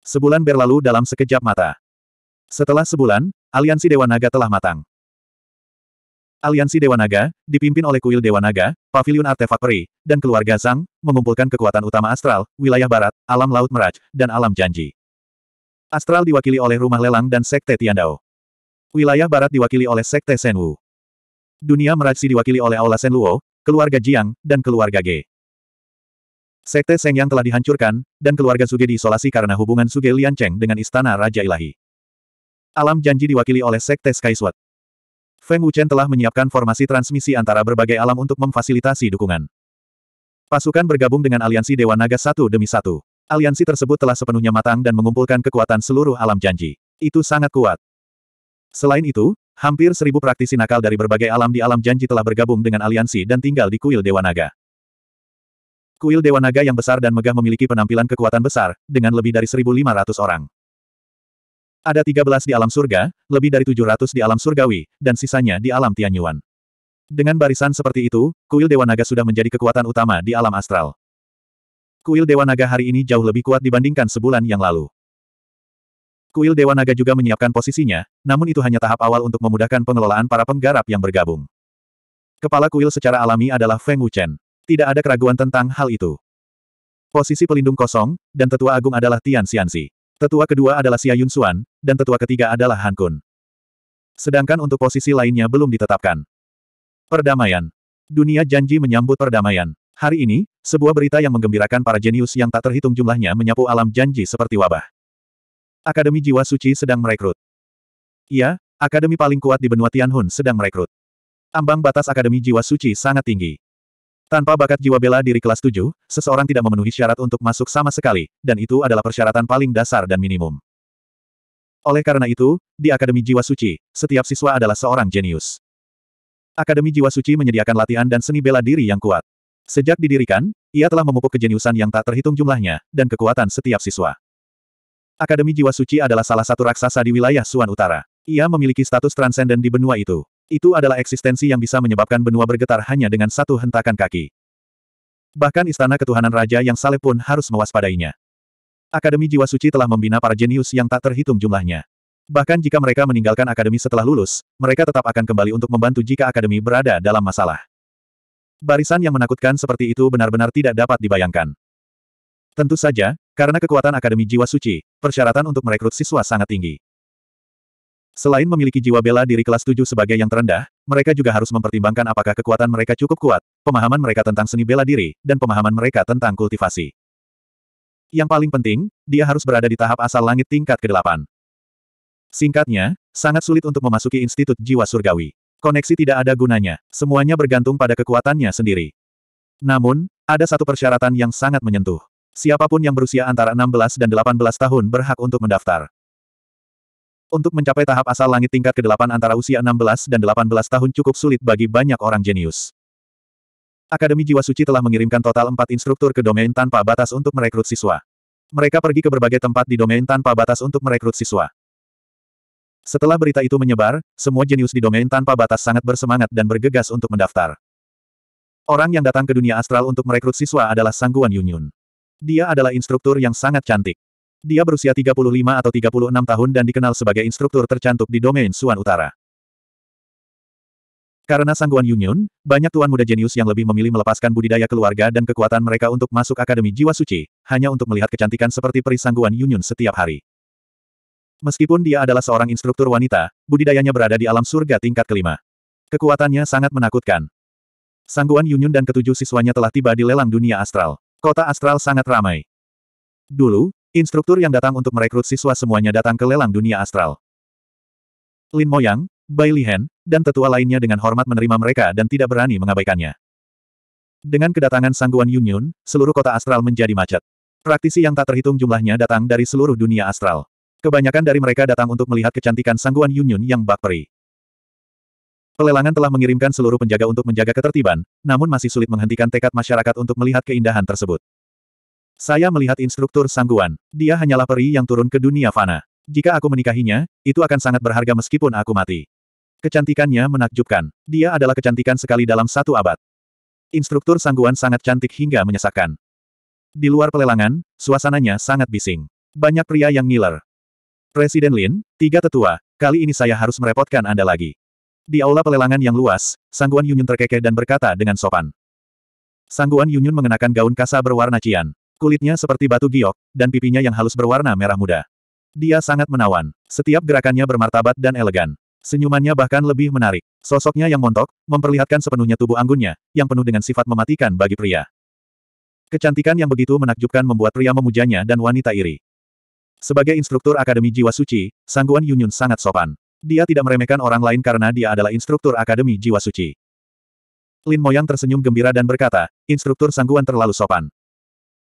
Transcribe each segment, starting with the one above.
Sebulan berlalu dalam sekejap mata. Setelah sebulan, aliansi Dewa Naga telah matang. Aliansi Dewa Naga, dipimpin oleh kuil Dewa Naga, Pavilion Artefak Peri, dan keluarga Zhang, mengumpulkan kekuatan utama Astral, wilayah barat, alam laut Meraj, dan alam janji. Astral diwakili oleh rumah lelang dan sekte Tiandao. Wilayah barat diwakili oleh sekte Senwu. Dunia Meraj diwakili oleh Aula Senluo, keluarga Jiang, dan keluarga Ge. Sekte Seng Yang telah dihancurkan, dan keluarga Suge diisolasi karena hubungan Suge Cheng dengan Istana Raja Ilahi. Alam janji diwakili oleh Sekte Sky Sword. Feng Wuchen telah menyiapkan formasi transmisi antara berbagai alam untuk memfasilitasi dukungan. Pasukan bergabung dengan aliansi Dewa Naga satu demi satu. Aliansi tersebut telah sepenuhnya matang dan mengumpulkan kekuatan seluruh alam janji. Itu sangat kuat. Selain itu, hampir seribu praktisi nakal dari berbagai alam di alam janji telah bergabung dengan aliansi dan tinggal di kuil Dewa Naga. Kuil Dewa Naga yang besar dan megah memiliki penampilan kekuatan besar, dengan lebih dari 1.500 orang. Ada 13 di alam surga, lebih dari 700 di alam surgawi, dan sisanya di alam Tianyuan. Dengan barisan seperti itu, kuil Dewa Naga sudah menjadi kekuatan utama di alam astral. Kuil Dewa Naga hari ini jauh lebih kuat dibandingkan sebulan yang lalu. Kuil Dewa Naga juga menyiapkan posisinya, namun itu hanya tahap awal untuk memudahkan pengelolaan para penggarap yang bergabung. Kepala kuil secara alami adalah Feng Wuchen. Tidak ada keraguan tentang hal itu. Posisi pelindung kosong, dan tetua agung adalah Tian Xianxi. Tetua kedua adalah Xia Yunsuan, dan tetua ketiga adalah Han Kun. Sedangkan untuk posisi lainnya belum ditetapkan. Perdamaian. Dunia janji menyambut perdamaian. Hari ini, sebuah berita yang menggembirakan para jenius yang tak terhitung jumlahnya menyapu alam janji seperti wabah. Akademi Jiwa Suci sedang merekrut. Iya, akademi paling kuat di benua Tianhun sedang merekrut. Ambang batas Akademi Jiwa Suci sangat tinggi. Tanpa bakat jiwa bela diri kelas 7, seseorang tidak memenuhi syarat untuk masuk sama sekali, dan itu adalah persyaratan paling dasar dan minimum. Oleh karena itu, di Akademi Jiwa Suci, setiap siswa adalah seorang jenius. Akademi Jiwa Suci menyediakan latihan dan seni bela diri yang kuat. Sejak didirikan, ia telah memupuk kejeniusan yang tak terhitung jumlahnya, dan kekuatan setiap siswa. Akademi Jiwa Suci adalah salah satu raksasa di wilayah Suan Utara. Ia memiliki status transenden di benua itu. Itu adalah eksistensi yang bisa menyebabkan benua bergetar hanya dengan satu hentakan kaki. Bahkan istana ketuhanan raja yang saleh pun harus mewaspadainya. Akademi Jiwa Suci telah membina para jenius yang tak terhitung jumlahnya. Bahkan jika mereka meninggalkan akademi setelah lulus, mereka tetap akan kembali untuk membantu jika akademi berada dalam masalah. Barisan yang menakutkan seperti itu benar-benar tidak dapat dibayangkan. Tentu saja, karena kekuatan Akademi Jiwa Suci, persyaratan untuk merekrut siswa sangat tinggi. Selain memiliki jiwa bela diri kelas 7 sebagai yang terendah, mereka juga harus mempertimbangkan apakah kekuatan mereka cukup kuat, pemahaman mereka tentang seni bela diri, dan pemahaman mereka tentang kultivasi. Yang paling penting, dia harus berada di tahap asal langit tingkat ke-8. Singkatnya, sangat sulit untuk memasuki Institut Jiwa Surgawi. Koneksi tidak ada gunanya, semuanya bergantung pada kekuatannya sendiri. Namun, ada satu persyaratan yang sangat menyentuh. Siapapun yang berusia antara 16 dan 18 tahun berhak untuk mendaftar. Untuk mencapai tahap asal langit tingkat ke-8 antara usia 16 dan 18 tahun cukup sulit bagi banyak orang jenius. Akademi Jiwa Suci telah mengirimkan total empat instruktur ke domain tanpa batas untuk merekrut siswa. Mereka pergi ke berbagai tempat di domain tanpa batas untuk merekrut siswa. Setelah berita itu menyebar, semua jenius di domain tanpa batas sangat bersemangat dan bergegas untuk mendaftar. Orang yang datang ke dunia astral untuk merekrut siswa adalah Sangguan Yunyun. Dia adalah instruktur yang sangat cantik. Dia berusia 35 atau 36 tahun dan dikenal sebagai instruktur tercantik di domain Suan Utara. Karena sangguan Yunyun, banyak tuan muda jenius yang lebih memilih melepaskan budidaya keluarga dan kekuatan mereka untuk masuk Akademi Jiwa Suci, hanya untuk melihat kecantikan seperti peri sangguan Yunyun setiap hari. Meskipun dia adalah seorang instruktur wanita, budidayanya berada di alam surga tingkat kelima. Kekuatannya sangat menakutkan. Sangguan Yunyun dan ketujuh siswanya telah tiba di lelang dunia astral. Kota astral sangat ramai. Dulu, Instruktur yang datang untuk merekrut siswa semuanya datang ke lelang dunia astral. Lin Moyang, Bai Lihen, dan tetua lainnya dengan hormat menerima mereka dan tidak berani mengabaikannya. Dengan kedatangan sangguan Yunyun, seluruh kota astral menjadi macet. Praktisi yang tak terhitung jumlahnya datang dari seluruh dunia astral. Kebanyakan dari mereka datang untuk melihat kecantikan sangguan Yunyun yang bak peri. Pelelangan telah mengirimkan seluruh penjaga untuk menjaga ketertiban, namun masih sulit menghentikan tekad masyarakat untuk melihat keindahan tersebut. Saya melihat instruktur sangguan. Dia hanyalah peri yang turun ke dunia fana. Jika aku menikahinya, itu akan sangat berharga meskipun aku mati. Kecantikannya menakjubkan. Dia adalah kecantikan sekali dalam satu abad. Instruktur sangguan sangat cantik hingga menyesakkan. Di luar pelelangan, suasananya sangat bising. Banyak pria yang ngiler. Presiden Lin, tiga tetua, kali ini saya harus merepotkan Anda lagi. Di aula pelelangan yang luas, Sangguan Yunyun terkekeh dan berkata dengan sopan. Sangguan Yunyun mengenakan gaun kasa berwarna cian. Kulitnya seperti batu giok, dan pipinya yang halus berwarna merah muda. Dia sangat menawan. Setiap gerakannya bermartabat dan elegan. Senyumannya bahkan lebih menarik. Sosoknya yang montok, memperlihatkan sepenuhnya tubuh anggunnya, yang penuh dengan sifat mematikan bagi pria. Kecantikan yang begitu menakjubkan membuat pria memujanya dan wanita iri. Sebagai instruktur Akademi Jiwa Suci, Sangguan Yunyun sangat sopan. Dia tidak meremehkan orang lain karena dia adalah instruktur Akademi Jiwa Suci. Lin Moyang tersenyum gembira dan berkata, instruktur Sangguan terlalu sopan.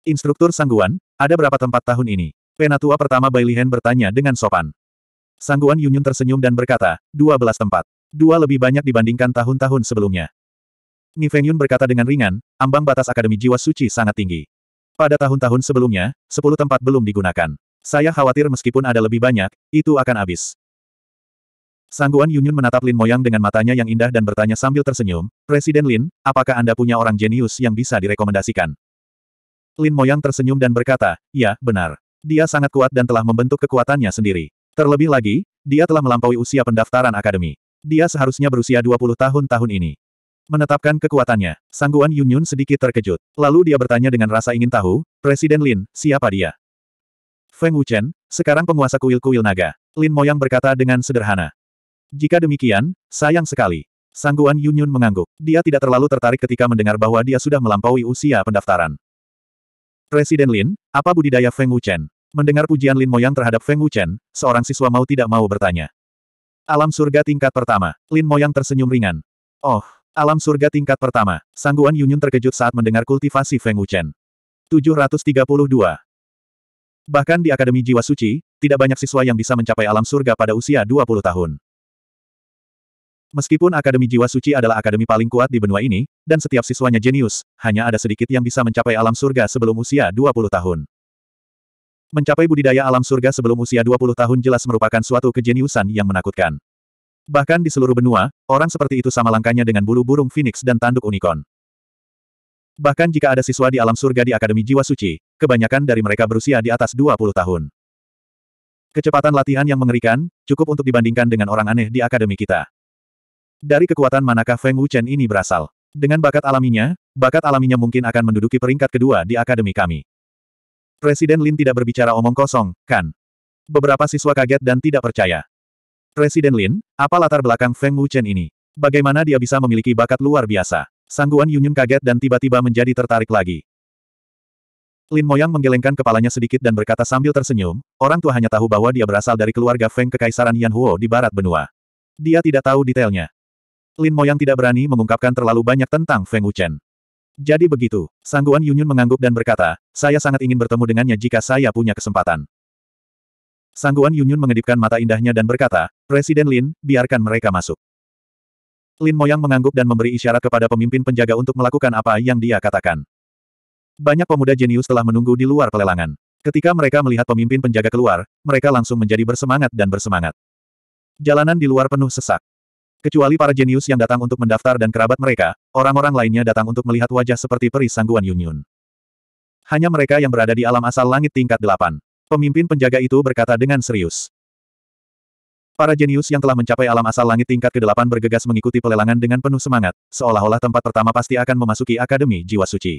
Instruktur Sangguan, ada berapa tempat tahun ini? Penatua pertama Bai Lihen bertanya dengan sopan. Sangguan Yunyun tersenyum dan berkata, 12 tempat. Dua lebih banyak dibandingkan tahun-tahun sebelumnya. Nifen Yun berkata dengan ringan, ambang batas Akademi Jiwa Suci sangat tinggi. Pada tahun-tahun sebelumnya, 10 tempat belum digunakan. Saya khawatir meskipun ada lebih banyak, itu akan habis. Sangguan Yunyun menatap Lin Moyang dengan matanya yang indah dan bertanya sambil tersenyum, Presiden Lin, apakah Anda punya orang jenius yang bisa direkomendasikan? Lin Moyang tersenyum dan berkata, ya, benar. Dia sangat kuat dan telah membentuk kekuatannya sendiri. Terlebih lagi, dia telah melampaui usia pendaftaran akademi. Dia seharusnya berusia 20 tahun tahun ini. Menetapkan kekuatannya, Sangguan Yunyun sedikit terkejut. Lalu dia bertanya dengan rasa ingin tahu, Presiden Lin, siapa dia? Feng Wuchen, sekarang penguasa kuil-kuil naga. Lin Moyang berkata dengan sederhana. Jika demikian, sayang sekali. Sangguan Yunyun mengangguk. Dia tidak terlalu tertarik ketika mendengar bahwa dia sudah melampaui usia pendaftaran. Presiden Lin, apa budidaya Feng Wuchen? Mendengar pujian Lin Moyang terhadap Feng Wuchen, seorang siswa mau tidak mau bertanya. Alam surga tingkat pertama, Lin Moyang tersenyum ringan. Oh, alam surga tingkat pertama, Sangguan Yunyun terkejut saat mendengar kultivasi Feng Wuchen. 732. Bahkan di Akademi Jiwa Suci, tidak banyak siswa yang bisa mencapai alam surga pada usia 20 tahun. Meskipun Akademi Jiwa Suci adalah akademi paling kuat di benua ini, dan setiap siswanya jenius, hanya ada sedikit yang bisa mencapai alam surga sebelum usia 20 tahun. Mencapai budidaya alam surga sebelum usia 20 tahun jelas merupakan suatu kejeniusan yang menakutkan. Bahkan di seluruh benua, orang seperti itu sama langkahnya dengan bulu burung phoenix dan tanduk unicorn. Bahkan jika ada siswa di alam surga di Akademi Jiwa Suci, kebanyakan dari mereka berusia di atas 20 tahun. Kecepatan latihan yang mengerikan, cukup untuk dibandingkan dengan orang aneh di akademi kita. Dari kekuatan manakah Feng Wuchen ini berasal? Dengan bakat alaminya, bakat alaminya mungkin akan menduduki peringkat kedua di akademi kami. Presiden Lin tidak berbicara omong kosong, kan? Beberapa siswa kaget dan tidak percaya. Presiden Lin, apa latar belakang Feng Wuchen ini? Bagaimana dia bisa memiliki bakat luar biasa? Sangguan Yunyun kaget dan tiba-tiba menjadi tertarik lagi. Lin Moyang menggelengkan kepalanya sedikit dan berkata sambil tersenyum, orang tua hanya tahu bahwa dia berasal dari keluarga Feng Kekaisaran Yan Huo di barat benua. Dia tidak tahu detailnya. Lin Moyang tidak berani mengungkapkan terlalu banyak tentang Feng Wuchen. Jadi begitu, Sangguan Yunyun mengangguk dan berkata, saya sangat ingin bertemu dengannya jika saya punya kesempatan. Sangguan Yunyun mengedipkan mata indahnya dan berkata, Presiden Lin, biarkan mereka masuk. Lin Moyang mengangguk dan memberi isyarat kepada pemimpin penjaga untuk melakukan apa yang dia katakan. Banyak pemuda jenius telah menunggu di luar pelelangan. Ketika mereka melihat pemimpin penjaga keluar, mereka langsung menjadi bersemangat dan bersemangat. Jalanan di luar penuh sesak. Kecuali para jenius yang datang untuk mendaftar dan kerabat mereka, orang-orang lainnya datang untuk melihat wajah seperti peri sangguan Yun Hanya mereka yang berada di alam asal langit tingkat delapan. Pemimpin penjaga itu berkata dengan serius. Para jenius yang telah mencapai alam asal langit tingkat ke-8 bergegas mengikuti pelelangan dengan penuh semangat, seolah-olah tempat pertama pasti akan memasuki Akademi Jiwa Suci.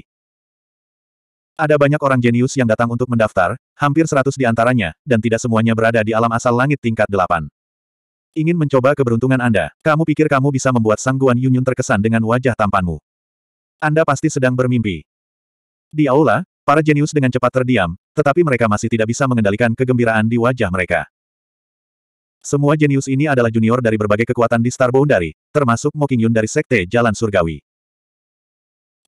Ada banyak orang jenius yang datang untuk mendaftar, hampir 100 di antaranya, dan tidak semuanya berada di alam asal langit tingkat 8. Ingin mencoba keberuntungan Anda, kamu pikir kamu bisa membuat Sang Guan Yunyun terkesan dengan wajah tampanmu. Anda pasti sedang bermimpi. Di aula, para jenius dengan cepat terdiam, tetapi mereka masih tidak bisa mengendalikan kegembiraan di wajah mereka. Semua jenius ini adalah junior dari berbagai kekuatan di Star Boundary, termasuk Yun dari Sekte Jalan Surgawi.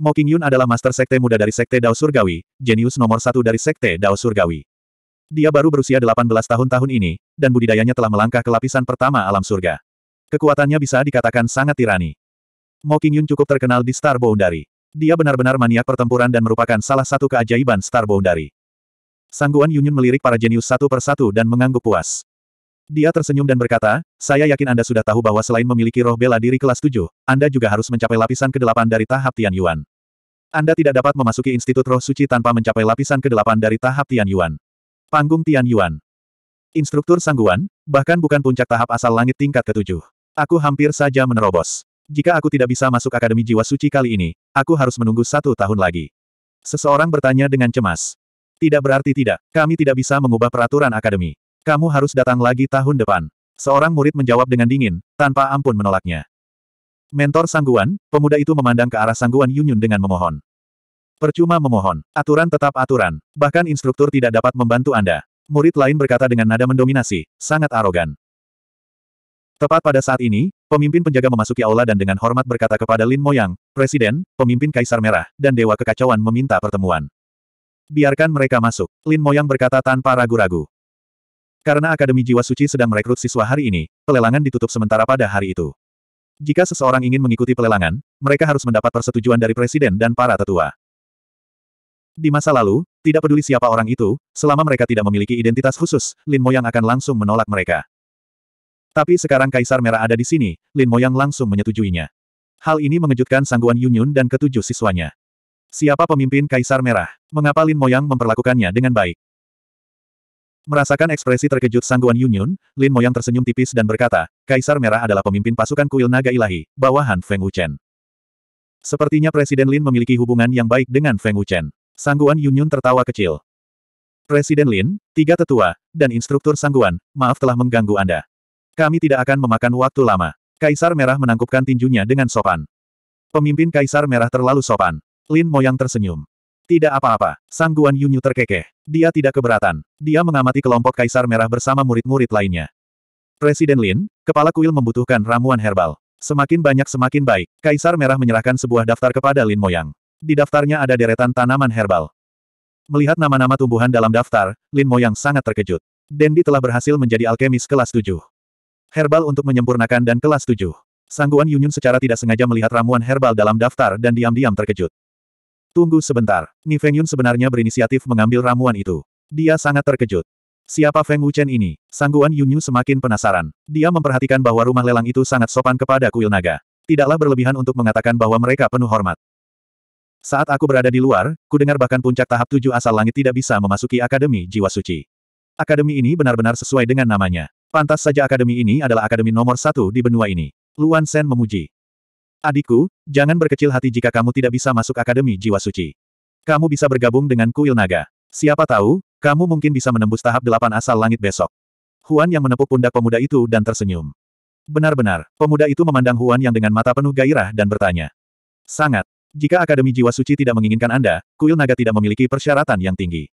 Yun adalah master sekte muda dari Sekte Dao Surgawi, jenius nomor satu dari Sekte Dao Surgawi. Dia baru berusia 18 tahun tahun ini, dan budidayanya telah melangkah ke lapisan pertama alam surga. Kekuatannya bisa dikatakan sangat tirani. Mo Yun cukup terkenal di Star Boundary. Dia benar-benar maniak pertempuran dan merupakan salah satu keajaiban Star Boundary. Sangguan Yunyun melirik para jenius satu persatu dan mengangguk puas. Dia tersenyum dan berkata, saya yakin Anda sudah tahu bahwa selain memiliki roh bela diri kelas 7, Anda juga harus mencapai lapisan ke-8 dari tahap Tian Yuan. Anda tidak dapat memasuki Institut Roh Suci tanpa mencapai lapisan ke-8 dari tahap Tian Yuan. Panggung Tian Yuan. Instruktur sangguan, bahkan bukan puncak tahap asal langit tingkat ketujuh. Aku hampir saja menerobos. Jika aku tidak bisa masuk Akademi Jiwa Suci kali ini, aku harus menunggu satu tahun lagi. Seseorang bertanya dengan cemas. Tidak berarti tidak, kami tidak bisa mengubah peraturan Akademi. Kamu harus datang lagi tahun depan. Seorang murid menjawab dengan dingin, tanpa ampun menolaknya. Mentor Sangguan, pemuda itu memandang ke arah Sangguan Yunyun dengan memohon. Percuma memohon. Aturan tetap aturan. Bahkan instruktur tidak dapat membantu Anda. Murid lain berkata dengan nada mendominasi, sangat arogan. Tepat pada saat ini, pemimpin penjaga memasuki aula dan dengan hormat berkata kepada Lin Moyang, Presiden, pemimpin Kaisar Merah, dan Dewa Kekacauan meminta pertemuan. Biarkan mereka masuk, Lin Moyang berkata tanpa ragu-ragu. Karena Akademi Jiwa Suci sedang merekrut siswa hari ini, pelelangan ditutup sementara pada hari itu. Jika seseorang ingin mengikuti pelelangan, mereka harus mendapat persetujuan dari presiden dan para tetua. Di masa lalu, tidak peduli siapa orang itu, selama mereka tidak memiliki identitas khusus, Lin Moyang akan langsung menolak mereka. Tapi sekarang Kaisar Merah ada di sini, Lin Moyang langsung menyetujuinya. Hal ini mengejutkan Sangguan Yunyun dan ketujuh siswanya. Siapa pemimpin Kaisar Merah? Mengapa Lin Moyang memperlakukannya dengan baik? Merasakan ekspresi terkejut Sangguan Yunyun, Lin Moyang tersenyum tipis dan berkata, Kaisar Merah adalah pemimpin pasukan kuil naga ilahi, bawahan Feng Wuchen. Sepertinya Presiden Lin memiliki hubungan yang baik dengan Feng Wuchen. Sangguan Yunyun tertawa kecil. Presiden Lin, tiga tetua, dan instruktur Sangguan, maaf telah mengganggu Anda. Kami tidak akan memakan waktu lama. Kaisar Merah menangkupkan tinjunya dengan sopan. Pemimpin Kaisar Merah terlalu sopan. Lin Moyang tersenyum. Tidak apa-apa, Sangguan Yunyu terkekeh. Dia tidak keberatan. Dia mengamati kelompok Kaisar Merah bersama murid-murid lainnya. Presiden Lin, kepala kuil membutuhkan ramuan herbal. Semakin banyak semakin baik. Kaisar Merah menyerahkan sebuah daftar kepada Lin Moyang. Di daftarnya ada deretan tanaman herbal. Melihat nama-nama tumbuhan dalam daftar, Lin Mo yang sangat terkejut. Dendi telah berhasil menjadi alkemis kelas 7. Herbal untuk menyempurnakan dan kelas 7. Sangguan Yunyun secara tidak sengaja melihat ramuan herbal dalam daftar dan diam-diam terkejut. Tunggu sebentar. Ni Feng Yun sebenarnya berinisiatif mengambil ramuan itu. Dia sangat terkejut. Siapa Feng Wuchen ini? Sangguan Yunyu semakin penasaran. Dia memperhatikan bahwa rumah lelang itu sangat sopan kepada kuil naga. Tidaklah berlebihan untuk mengatakan bahwa mereka penuh hormat. Saat aku berada di luar, ku dengar bahkan puncak tahap tujuh asal langit tidak bisa memasuki Akademi Jiwa Suci. Akademi ini benar-benar sesuai dengan namanya. Pantas saja akademi ini adalah akademi nomor satu di benua ini. Luan Sen memuji. Adikku, jangan berkecil hati jika kamu tidak bisa masuk Akademi Jiwa Suci. Kamu bisa bergabung dengan kuil naga. Siapa tahu, kamu mungkin bisa menembus tahap delapan asal langit besok. Huan yang menepuk pundak pemuda itu dan tersenyum. Benar-benar, pemuda itu memandang Huan yang dengan mata penuh gairah dan bertanya. Sangat, jika Akademi Jiwa Suci tidak menginginkan Anda, kuil naga tidak memiliki persyaratan yang tinggi.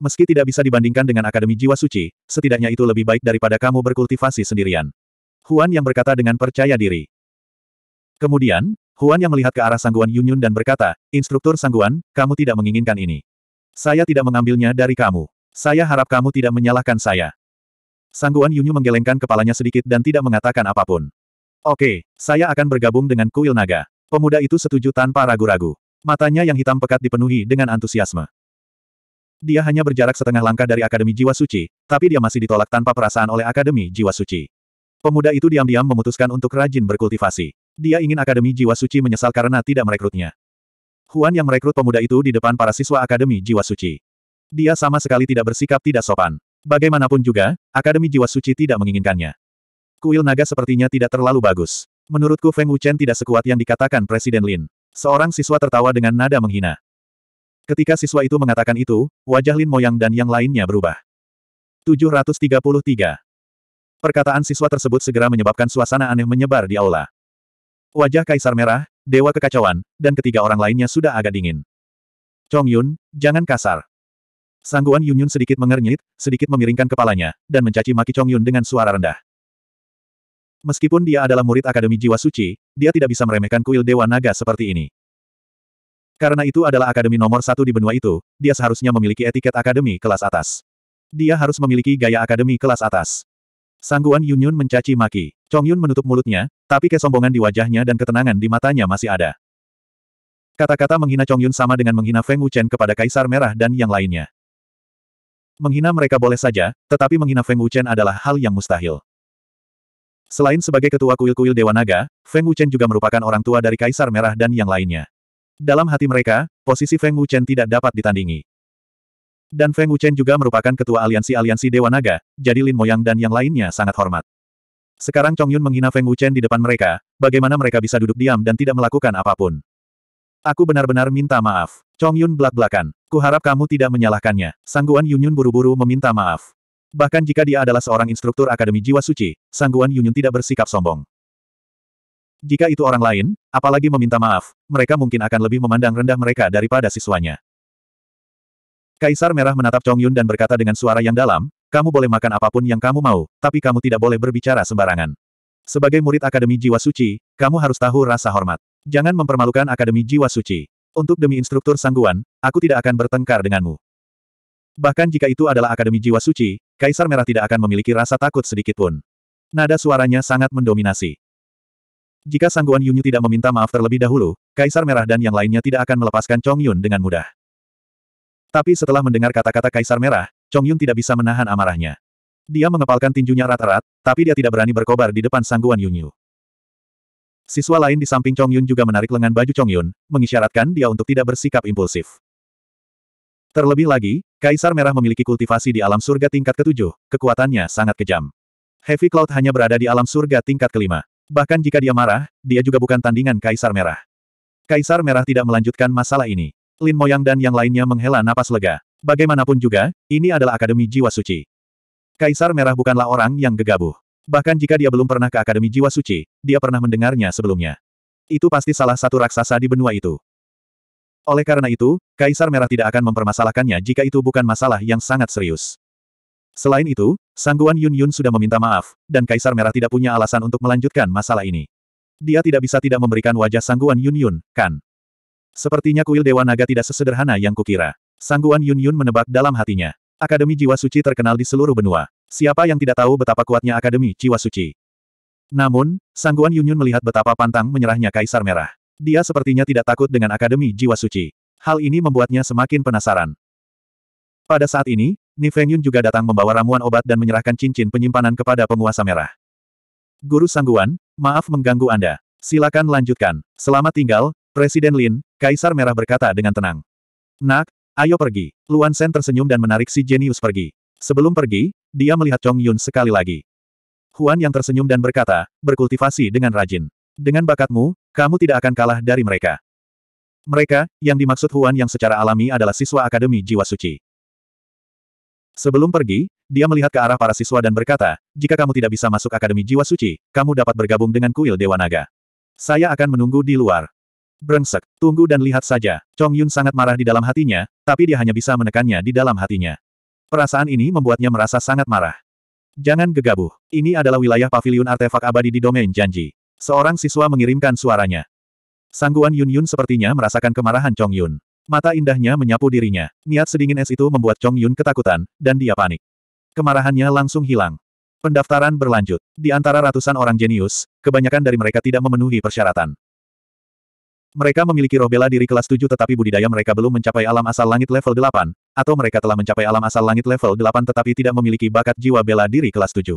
Meski tidak bisa dibandingkan dengan Akademi Jiwa Suci, setidaknya itu lebih baik daripada kamu berkultivasi sendirian. Huan yang berkata dengan percaya diri. Kemudian, Huan yang melihat ke arah sangguan Yunyun dan berkata, Instruktur sangguan, kamu tidak menginginkan ini. Saya tidak mengambilnya dari kamu. Saya harap kamu tidak menyalahkan saya. Sangguan Yunyu menggelengkan kepalanya sedikit dan tidak mengatakan apapun. Oke, saya akan bergabung dengan kuil naga. Pemuda itu setuju tanpa ragu-ragu. Matanya yang hitam pekat dipenuhi dengan antusiasme. Dia hanya berjarak setengah langkah dari Akademi Jiwa Suci, tapi dia masih ditolak tanpa perasaan oleh Akademi Jiwa Suci. Pemuda itu diam-diam memutuskan untuk rajin berkultivasi. Dia ingin Akademi Jiwa Suci menyesal karena tidak merekrutnya. Huan yang merekrut pemuda itu di depan para siswa Akademi Jiwa Suci. Dia sama sekali tidak bersikap tidak sopan. Bagaimanapun juga, Akademi Jiwa Suci tidak menginginkannya. Kuil naga sepertinya tidak terlalu bagus. Menurutku Feng Wuchen tidak sekuat yang dikatakan Presiden Lin. Seorang siswa tertawa dengan nada menghina. Ketika siswa itu mengatakan itu, wajah Lin Moyang dan yang lainnya berubah. 733. Perkataan siswa tersebut segera menyebabkan suasana aneh menyebar di aula. Wajah Kaisar Merah, Dewa Kekacauan, dan ketiga orang lainnya sudah agak dingin. Chong Yun, jangan kasar. Sangguan Yun Yun sedikit mengernyit, sedikit memiringkan kepalanya, dan mencaci maki Chong Yun dengan suara rendah. Meskipun dia adalah murid Akademi Jiwa Suci, dia tidak bisa meremehkan kuil Dewa Naga seperti ini. Karena itu adalah akademi nomor satu di benua itu, dia seharusnya memiliki etiket akademi kelas atas. Dia harus memiliki gaya akademi kelas atas. Sangguan Yunyun mencaci maki. Chong Yun menutup mulutnya, tapi kesombongan di wajahnya dan ketenangan di matanya masih ada. Kata-kata menghina Chong Yun sama dengan menghina Feng Wuchen kepada Kaisar Merah dan yang lainnya. Menghina mereka boleh saja, tetapi menghina Feng Wuchen adalah hal yang mustahil. Selain sebagai ketua kuil-kuil Dewa Naga, Feng Wuchen juga merupakan orang tua dari Kaisar Merah dan yang lainnya. Dalam hati mereka, posisi Feng Wuchen tidak dapat ditandingi. Dan Feng Wuchen juga merupakan ketua aliansi-aliansi Dewa Naga, jadi Lin Moyang dan yang lainnya sangat hormat. Sekarang Chong Yun menghina Feng Wuchen di depan mereka, bagaimana mereka bisa duduk diam dan tidak melakukan apapun. Aku benar-benar minta maaf. Chong Yun belak-belakan. Kuharap kamu tidak menyalahkannya. Sangguan Yun Yun buru-buru meminta maaf. Bahkan jika dia adalah seorang instruktur Akademi Jiwa Suci, Sangguan Yunyun tidak bersikap sombong. Jika itu orang lain, apalagi meminta maaf, mereka mungkin akan lebih memandang rendah mereka daripada siswanya. Kaisar Merah menatap Chong Yun dan berkata dengan suara yang dalam, kamu boleh makan apapun yang kamu mau, tapi kamu tidak boleh berbicara sembarangan. Sebagai murid Akademi Jiwa Suci, kamu harus tahu rasa hormat. Jangan mempermalukan Akademi Jiwa Suci. Untuk demi instruktur sangguan, aku tidak akan bertengkar denganmu. Bahkan jika itu adalah Akademi Jiwa Suci, Kaisar Merah tidak akan memiliki rasa takut sedikitpun. Nada suaranya sangat mendominasi. Jika Sangguan Yunyu tidak meminta maaf terlebih dahulu, Kaisar Merah dan yang lainnya tidak akan melepaskan Chong Yun dengan mudah. Tapi setelah mendengar kata-kata Kaisar Merah, Chong Yun tidak bisa menahan amarahnya. Dia mengepalkan tinjunya rat-rat, tapi dia tidak berani berkobar di depan Sangguan Yunyu. Siswa lain di samping Chong Yun juga menarik lengan baju Chong Yun, mengisyaratkan dia untuk tidak bersikap impulsif. Terlebih lagi, Kaisar Merah memiliki kultivasi di alam surga tingkat ketujuh, kekuatannya sangat kejam. Heavy Cloud hanya berada di alam surga tingkat kelima. Bahkan jika dia marah, dia juga bukan tandingan Kaisar Merah. Kaisar Merah tidak melanjutkan masalah ini. Lin Moyang dan yang lainnya menghela napas lega. Bagaimanapun juga, ini adalah Akademi Jiwa Suci. Kaisar Merah bukanlah orang yang gegabah. Bahkan jika dia belum pernah ke Akademi Jiwa Suci, dia pernah mendengarnya sebelumnya. Itu pasti salah satu raksasa di benua itu. Oleh karena itu, Kaisar Merah tidak akan mempermasalahkannya jika itu bukan masalah yang sangat serius. Selain itu, Sangguan Yun Yun sudah meminta maaf, dan Kaisar Merah tidak punya alasan untuk melanjutkan masalah ini. Dia tidak bisa tidak memberikan wajah Sangguan Yun Yun, kan? Sepertinya kuil Dewa Naga tidak sesederhana yang kukira. Sangguan Yun Yun menebak dalam hatinya. Akademi Jiwa Suci terkenal di seluruh benua. Siapa yang tidak tahu betapa kuatnya Akademi Jiwa Suci? Namun, Sangguan Yun Yun melihat betapa pantang menyerahnya Kaisar Merah. Dia sepertinya tidak takut dengan Akademi Jiwa Suci. Hal ini membuatnya semakin penasaran. Pada saat ini, Nifeng Yun juga datang membawa ramuan obat dan menyerahkan cincin penyimpanan kepada penguasa merah. Guru Sangguan, maaf mengganggu Anda. Silakan lanjutkan. Selamat tinggal, Presiden Lin, Kaisar Merah berkata dengan tenang. Nak, ayo pergi. Luan Sen tersenyum dan menarik si jenius pergi. Sebelum pergi, dia melihat Chong Yun sekali lagi. Huan yang tersenyum dan berkata, berkultivasi dengan rajin. Dengan bakatmu, kamu tidak akan kalah dari mereka. Mereka, yang dimaksud Huan yang secara alami adalah siswa Akademi Jiwa Suci. Sebelum pergi, dia melihat ke arah para siswa dan berkata, jika kamu tidak bisa masuk Akademi Jiwa Suci, kamu dapat bergabung dengan kuil Dewa Naga. Saya akan menunggu di luar. Brengsek, tunggu dan lihat saja. Chong Yun sangat marah di dalam hatinya, tapi dia hanya bisa menekannya di dalam hatinya. Perasaan ini membuatnya merasa sangat marah. Jangan gegabah. Ini adalah wilayah pavilion artefak abadi di domain janji. Seorang siswa mengirimkan suaranya. Sangguan Yun Yun sepertinya merasakan kemarahan Chong Yun. Mata indahnya menyapu dirinya. Niat sedingin es itu membuat Chong Yun ketakutan, dan dia panik. Kemarahannya langsung hilang. Pendaftaran berlanjut. Di antara ratusan orang jenius, kebanyakan dari mereka tidak memenuhi persyaratan. Mereka memiliki roh bela diri kelas 7 tetapi budidaya mereka belum mencapai alam asal langit level 8, atau mereka telah mencapai alam asal langit level 8 tetapi tidak memiliki bakat jiwa bela diri kelas 7.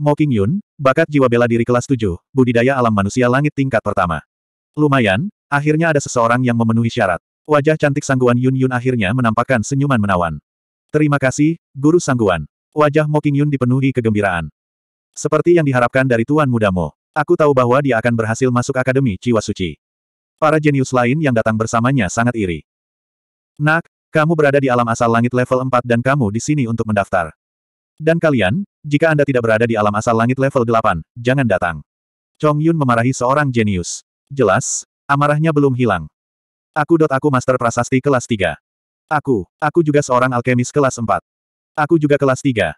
Mo King Yun, bakat jiwa bela diri kelas 7, budidaya alam manusia langit tingkat pertama. Lumayan, akhirnya ada seseorang yang memenuhi syarat. Wajah cantik sangguan Yun Yun akhirnya menampakkan senyuman menawan. Terima kasih, Guru Sangguan. Wajah Mo King Yun dipenuhi kegembiraan. Seperti yang diharapkan dari Tuan Muda Mo, aku tahu bahwa dia akan berhasil masuk Akademi Jiwa Suci. Para jenius lain yang datang bersamanya sangat iri. Nak, kamu berada di alam asal langit level 4 dan kamu di sini untuk mendaftar. Dan kalian, jika Anda tidak berada di alam asal langit level 8, jangan datang. Chong Yun memarahi seorang jenius. Jelas, amarahnya belum hilang. Aku dot aku master prasasti kelas 3. Aku, aku juga seorang alkemis kelas 4. Aku juga kelas 3.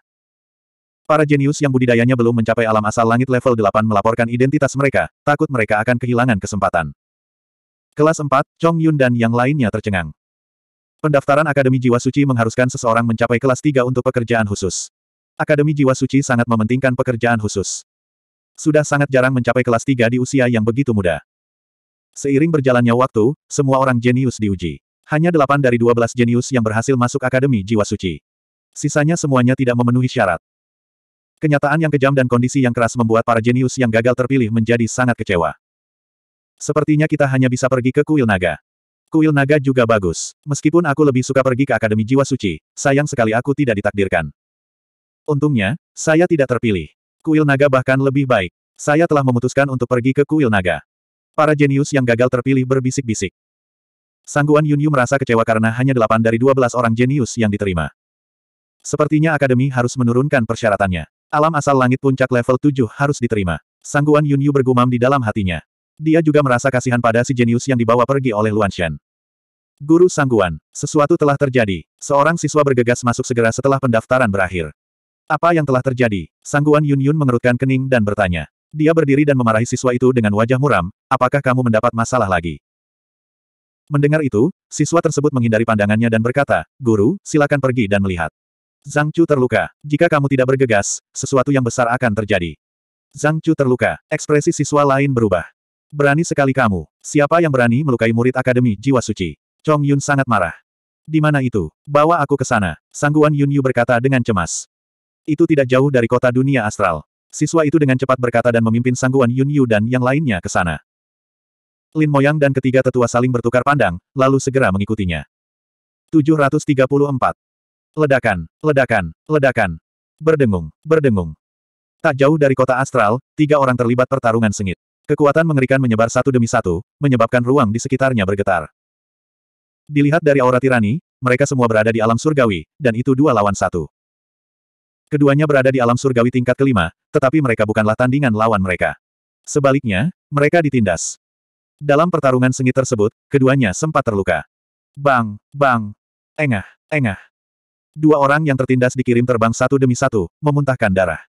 Para jenius yang budidayanya belum mencapai alam asal langit level 8 melaporkan identitas mereka, takut mereka akan kehilangan kesempatan. Kelas 4, Chong Yun dan yang lainnya tercengang. Pendaftaran Akademi Jiwa Suci mengharuskan seseorang mencapai kelas 3 untuk pekerjaan khusus. Akademi Jiwa Suci sangat mementingkan pekerjaan khusus. Sudah sangat jarang mencapai kelas 3 di usia yang begitu muda. Seiring berjalannya waktu, semua orang jenius diuji. Hanya 8 dari 12 jenius yang berhasil masuk Akademi Jiwa Suci. Sisanya semuanya tidak memenuhi syarat. Kenyataan yang kejam dan kondisi yang keras membuat para jenius yang gagal terpilih menjadi sangat kecewa. Sepertinya kita hanya bisa pergi ke kuil naga. Kuil naga juga bagus. Meskipun aku lebih suka pergi ke Akademi Jiwa Suci, sayang sekali aku tidak ditakdirkan. Untungnya, saya tidak terpilih. Kuil naga bahkan lebih baik. Saya telah memutuskan untuk pergi ke kuil naga. Para jenius yang gagal terpilih berbisik-bisik. Sangguan Yunyu merasa kecewa karena hanya delapan dari dua belas orang jenius yang diterima. Sepertinya akademi harus menurunkan persyaratannya. Alam asal langit puncak level tujuh harus diterima. Sangguan Yunyu bergumam di dalam hatinya. Dia juga merasa kasihan pada si jenius yang dibawa pergi oleh Luan Shen. Guru Sangguan, sesuatu telah terjadi. Seorang siswa bergegas masuk segera setelah pendaftaran berakhir. Apa yang telah terjadi? Sangguan Yun Yun mengerutkan kening dan bertanya. Dia berdiri dan memarahi siswa itu dengan wajah muram, apakah kamu mendapat masalah lagi? Mendengar itu, siswa tersebut menghindari pandangannya dan berkata, Guru, silakan pergi dan melihat. Zhang Chu terluka. Jika kamu tidak bergegas, sesuatu yang besar akan terjadi. Zhang Chu terluka. Ekspresi siswa lain berubah. Berani sekali kamu. Siapa yang berani melukai murid Akademi Jiwa Suci? Chong Yun sangat marah. Di mana itu? Bawa aku ke sana. Sangguan Yun Yu berkata dengan cemas. Itu tidak jauh dari kota dunia astral. Siswa itu dengan cepat berkata dan memimpin sangguan Yun Yu dan yang lainnya ke sana. Lin Moyang dan ketiga tetua saling bertukar pandang, lalu segera mengikutinya. 734. Ledakan, ledakan, ledakan. Berdengung, berdengung. Tak jauh dari kota astral, tiga orang terlibat pertarungan sengit. Kekuatan mengerikan menyebar satu demi satu, menyebabkan ruang di sekitarnya bergetar. Dilihat dari aura tirani, mereka semua berada di alam surgawi, dan itu dua lawan satu. Keduanya berada di alam surgawi tingkat kelima, tetapi mereka bukanlah tandingan lawan mereka. Sebaliknya, mereka ditindas. Dalam pertarungan sengit tersebut, keduanya sempat terluka. Bang, bang, engah, engah. Dua orang yang tertindas dikirim terbang satu demi satu, memuntahkan darah.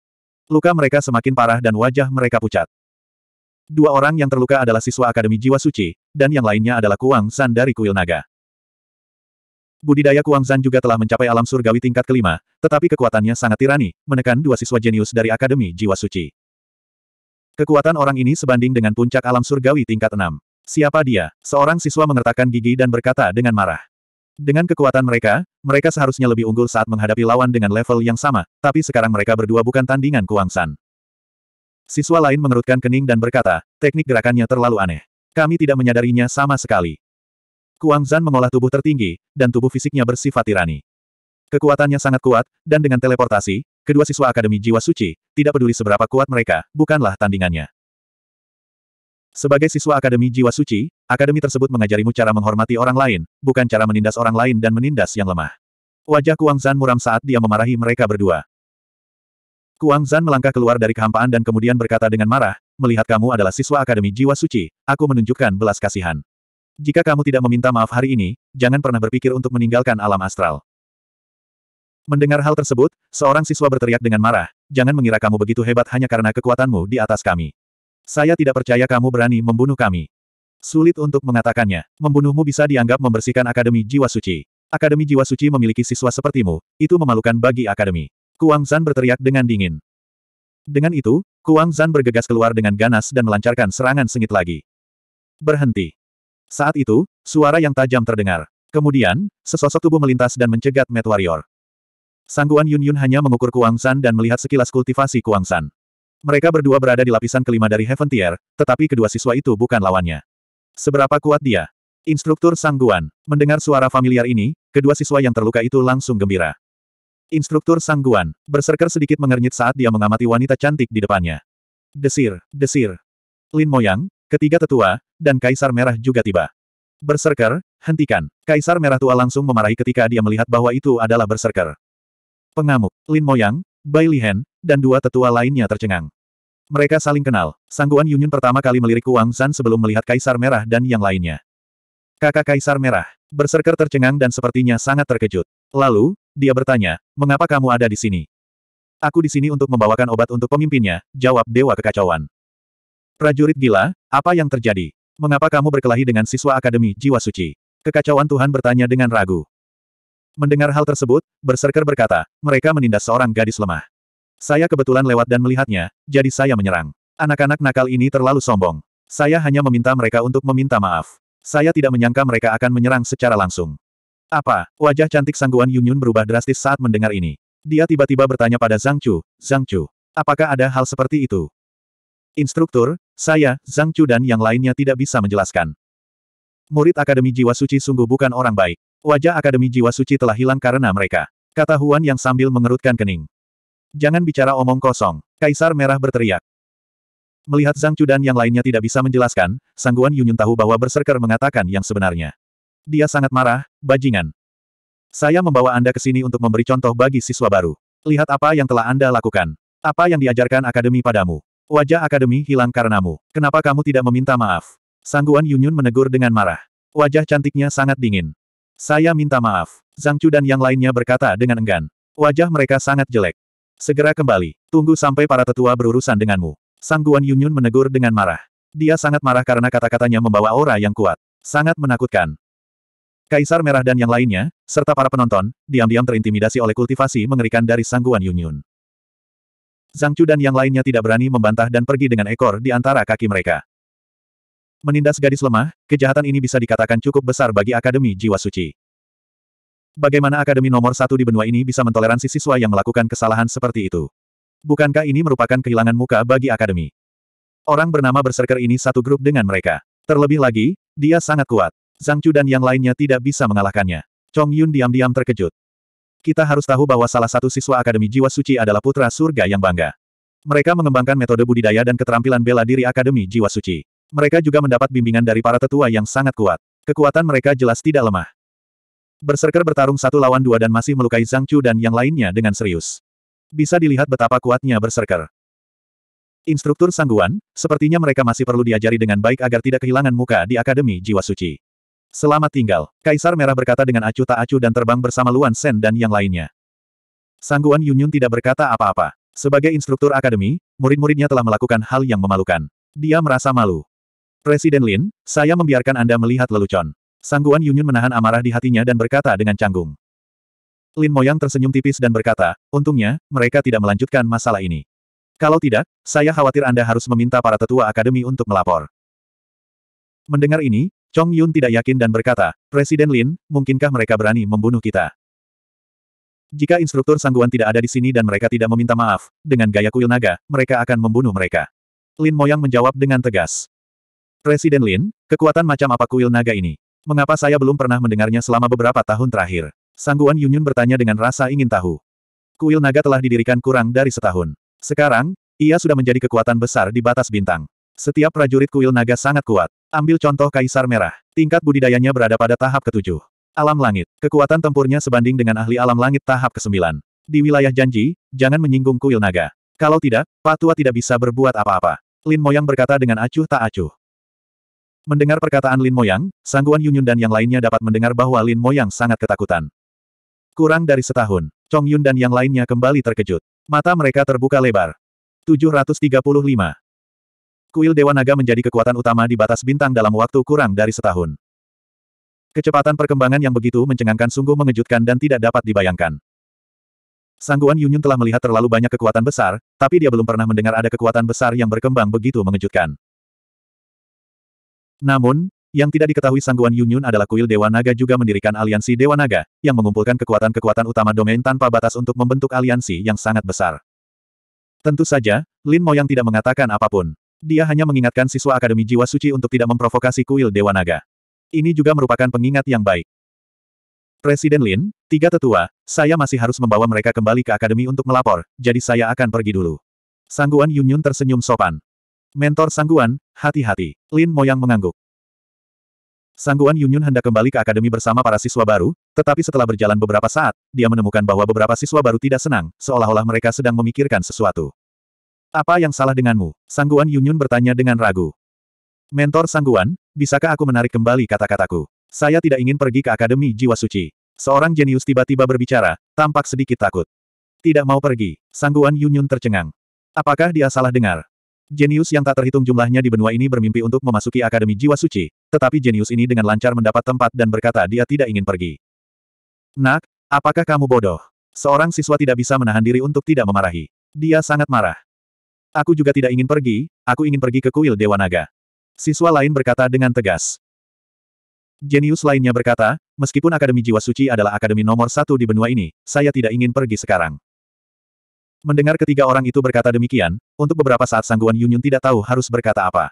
Luka mereka semakin parah dan wajah mereka pucat. Dua orang yang terluka adalah siswa Akademi Jiwa Suci, dan yang lainnya adalah Kuang San dari Kuil Naga. Budidaya Kuang Zan juga telah mencapai alam surgawi tingkat kelima, tetapi kekuatannya sangat tirani, menekan dua siswa jenius dari Akademi Jiwa Suci. Kekuatan orang ini sebanding dengan puncak alam surgawi tingkat enam. Siapa dia? Seorang siswa mengertakkan gigi dan berkata dengan marah. Dengan kekuatan mereka, mereka seharusnya lebih unggul saat menghadapi lawan dengan level yang sama, tapi sekarang mereka berdua bukan tandingan Kuang San. Siswa lain mengerutkan kening dan berkata, teknik gerakannya terlalu aneh. Kami tidak menyadarinya sama sekali. Kuang Zan mengolah tubuh tertinggi, dan tubuh fisiknya bersifat tirani. Kekuatannya sangat kuat, dan dengan teleportasi, kedua siswa Akademi Jiwa Suci, tidak peduli seberapa kuat mereka, bukanlah tandingannya. Sebagai siswa Akademi Jiwa Suci, Akademi tersebut mengajarimu cara menghormati orang lain, bukan cara menindas orang lain dan menindas yang lemah. Wajah Kuang Zan muram saat dia memarahi mereka berdua. Kuang Zan melangkah keluar dari kehampaan dan kemudian berkata dengan marah, melihat kamu adalah siswa Akademi Jiwa Suci, aku menunjukkan belas kasihan. Jika kamu tidak meminta maaf hari ini, jangan pernah berpikir untuk meninggalkan alam astral. Mendengar hal tersebut, seorang siswa berteriak dengan marah, jangan mengira kamu begitu hebat hanya karena kekuatanmu di atas kami. Saya tidak percaya kamu berani membunuh kami. Sulit untuk mengatakannya, membunuhmu bisa dianggap membersihkan Akademi Jiwa Suci. Akademi Jiwa Suci memiliki siswa sepertimu, itu memalukan bagi Akademi. Kuang Zan berteriak dengan dingin. Dengan itu, Kuang Zan bergegas keluar dengan ganas dan melancarkan serangan sengit lagi. Berhenti. Saat itu, suara yang tajam terdengar. Kemudian, sesosok tubuh melintas dan mencegat Mad Warrior. Sangguan Yun Yun hanya mengukur Kuang San dan melihat sekilas kultivasi Kuang San. Mereka berdua berada di lapisan kelima dari Heaven Tier, tetapi kedua siswa itu bukan lawannya. Seberapa kuat dia? Instruktur Sangguan. Mendengar suara familiar ini, kedua siswa yang terluka itu langsung gembira. Instruktur Sangguan, berserker sedikit mengernyit saat dia mengamati wanita cantik di depannya. Desir, desir. Lin Moyang, Ketiga tetua, dan Kaisar Merah juga tiba. Berserker, hentikan. Kaisar Merah Tua langsung memarahi ketika dia melihat bahwa itu adalah berserker. Pengamuk, Lin Moyang, Bai Lihen, dan dua tetua lainnya tercengang. Mereka saling kenal. Sangguan Yunyun pertama kali melirik Wang San sebelum melihat Kaisar Merah dan yang lainnya. Kakak Kaisar Merah, berserker tercengang dan sepertinya sangat terkejut. Lalu, dia bertanya, mengapa kamu ada di sini? Aku di sini untuk membawakan obat untuk pemimpinnya, jawab Dewa Kekacauan. Prajurit gila, apa yang terjadi? Mengapa kamu berkelahi dengan siswa Akademi Jiwa Suci? Kekacauan Tuhan bertanya dengan ragu. Mendengar hal tersebut, Berserker berkata, mereka menindas seorang gadis lemah. Saya kebetulan lewat dan melihatnya, jadi saya menyerang. Anak-anak nakal ini terlalu sombong. Saya hanya meminta mereka untuk meminta maaf. Saya tidak menyangka mereka akan menyerang secara langsung. Apa? Wajah cantik sangguan Yunyun berubah drastis saat mendengar ini. Dia tiba-tiba bertanya pada Zhang Chu, Zhang Chu, apakah ada hal seperti itu? Instruktur, saya, Zhang Chu dan yang lainnya tidak bisa menjelaskan. Murid Akademi Jiwa Suci sungguh bukan orang baik. Wajah Akademi Jiwa Suci telah hilang karena mereka. Kata Huan yang sambil mengerutkan kening. Jangan bicara omong kosong. Kaisar Merah berteriak. Melihat Zhang Chu dan yang lainnya tidak bisa menjelaskan, Sangguan Yunyun tahu bahwa Berserker mengatakan yang sebenarnya. Dia sangat marah, bajingan. Saya membawa Anda ke sini untuk memberi contoh bagi siswa baru. Lihat apa yang telah Anda lakukan. Apa yang diajarkan akademi padamu. Wajah akademi hilang karenamu. Kenapa kamu tidak meminta maaf? Sangguan Yunyun menegur dengan marah. Wajah cantiknya sangat dingin. Saya minta maaf. Zhang Chu dan yang lainnya berkata dengan enggan. Wajah mereka sangat jelek. Segera kembali. Tunggu sampai para tetua berurusan denganmu. Sangguan Yunyun menegur dengan marah. Dia sangat marah karena kata-katanya membawa aura yang kuat. Sangat menakutkan. Kaisar Merah dan yang lainnya, serta para penonton, diam-diam terintimidasi oleh kultivasi mengerikan dari sangguan Yunyun. Zhang Chu dan yang lainnya tidak berani membantah dan pergi dengan ekor di antara kaki mereka. Menindas gadis lemah, kejahatan ini bisa dikatakan cukup besar bagi Akademi Jiwa Suci. Bagaimana Akademi nomor satu di benua ini bisa mentoleransi siswa yang melakukan kesalahan seperti itu? Bukankah ini merupakan kehilangan muka bagi Akademi? Orang bernama Berserker ini satu grup dengan mereka. Terlebih lagi, dia sangat kuat. Zhang Chu dan yang lainnya tidak bisa mengalahkannya. Chong Yun diam-diam terkejut kita harus tahu bahwa salah satu siswa Akademi Jiwa Suci adalah putra surga yang bangga. Mereka mengembangkan metode budidaya dan keterampilan bela diri Akademi Jiwa Suci. Mereka juga mendapat bimbingan dari para tetua yang sangat kuat. Kekuatan mereka jelas tidak lemah. Berserker bertarung satu lawan dua dan masih melukai Zhang Chu dan yang lainnya dengan serius. Bisa dilihat betapa kuatnya berserker. Instruktur Sangguan, sepertinya mereka masih perlu diajari dengan baik agar tidak kehilangan muka di Akademi Jiwa Suci. Selamat tinggal. Kaisar Merah berkata dengan acuh tak acuh dan terbang bersama Luan Sen dan yang lainnya. Sangguan Yunyun tidak berkata apa-apa. Sebagai instruktur akademi, murid-muridnya telah melakukan hal yang memalukan. Dia merasa malu. Presiden Lin, saya membiarkan Anda melihat lelucon. Sangguan Yunyun menahan amarah di hatinya dan berkata dengan canggung. Lin Moyang tersenyum tipis dan berkata, untungnya, mereka tidak melanjutkan masalah ini. Kalau tidak, saya khawatir Anda harus meminta para tetua akademi untuk melapor. Mendengar ini, Chong Yun tidak yakin dan berkata, Presiden Lin, mungkinkah mereka berani membunuh kita? Jika instruktur sangguan tidak ada di sini dan mereka tidak meminta maaf, dengan gaya kuil naga, mereka akan membunuh mereka. Lin Moyang menjawab dengan tegas. Presiden Lin, kekuatan macam apa kuil naga ini? Mengapa saya belum pernah mendengarnya selama beberapa tahun terakhir? Sangguan Yunyun bertanya dengan rasa ingin tahu. Kuil naga telah didirikan kurang dari setahun. Sekarang, ia sudah menjadi kekuatan besar di batas bintang. Setiap prajurit kuil naga sangat kuat. Ambil contoh Kaisar Merah. Tingkat budidayanya berada pada tahap ketujuh. Alam langit. Kekuatan tempurnya sebanding dengan ahli alam langit tahap kesembilan. Di wilayah janji, jangan menyinggung kuil naga. Kalau tidak, Patua tidak bisa berbuat apa-apa. Lin Moyang berkata dengan acuh tak acuh. Mendengar perkataan Lin Moyang, Sangguan Yunyun dan yang lainnya dapat mendengar bahwa Lin Moyang sangat ketakutan. Kurang dari setahun, Chong Yun dan yang lainnya kembali terkejut. Mata mereka terbuka lebar. 735. Kuil Dewa Naga menjadi kekuatan utama di batas bintang dalam waktu kurang dari setahun. Kecepatan perkembangan yang begitu mencengangkan sungguh mengejutkan dan tidak dapat dibayangkan. Sangguan Yunyun telah melihat terlalu banyak kekuatan besar, tapi dia belum pernah mendengar ada kekuatan besar yang berkembang begitu mengejutkan. Namun, yang tidak diketahui Sangguan Yunyun adalah kuil Dewa Naga juga mendirikan aliansi Dewa Naga, yang mengumpulkan kekuatan-kekuatan utama domain tanpa batas untuk membentuk aliansi yang sangat besar. Tentu saja, Lin Mo yang tidak mengatakan apapun. Dia hanya mengingatkan siswa Akademi Jiwa Suci untuk tidak memprovokasi kuil Dewa Naga. Ini juga merupakan pengingat yang baik. Presiden Lin, tiga tetua, saya masih harus membawa mereka kembali ke Akademi untuk melapor, jadi saya akan pergi dulu. Sangguan Yunyun tersenyum sopan. Mentor Sangguan, hati-hati. Lin Moyang mengangguk. Sangguan Yunyun hendak kembali ke akademi bersama para siswa baru, tetapi setelah berjalan beberapa saat, dia menemukan bahwa beberapa siswa baru tidak senang, seolah-olah mereka sedang memikirkan sesuatu. Apa yang salah denganmu? Sangguan Yunyun bertanya dengan ragu. Mentor Sangguan, bisakah aku menarik kembali kata-kataku? Saya tidak ingin pergi ke Akademi Jiwa Suci. Seorang jenius tiba-tiba berbicara, tampak sedikit takut. Tidak mau pergi, Sangguan Yunyun tercengang. Apakah dia salah dengar? Jenius yang tak terhitung jumlahnya di benua ini bermimpi untuk memasuki Akademi Jiwa Suci, tetapi jenius ini dengan lancar mendapat tempat dan berkata dia tidak ingin pergi. Nak, apakah kamu bodoh? Seorang siswa tidak bisa menahan diri untuk tidak memarahi. Dia sangat marah. Aku juga tidak ingin pergi, aku ingin pergi ke kuil Dewa Naga. Siswa lain berkata dengan tegas. Jenius lainnya berkata, meskipun Akademi Jiwa Suci adalah akademi nomor satu di benua ini, saya tidak ingin pergi sekarang. Mendengar ketiga orang itu berkata demikian, untuk beberapa saat Sangguan Yunyun tidak tahu harus berkata apa.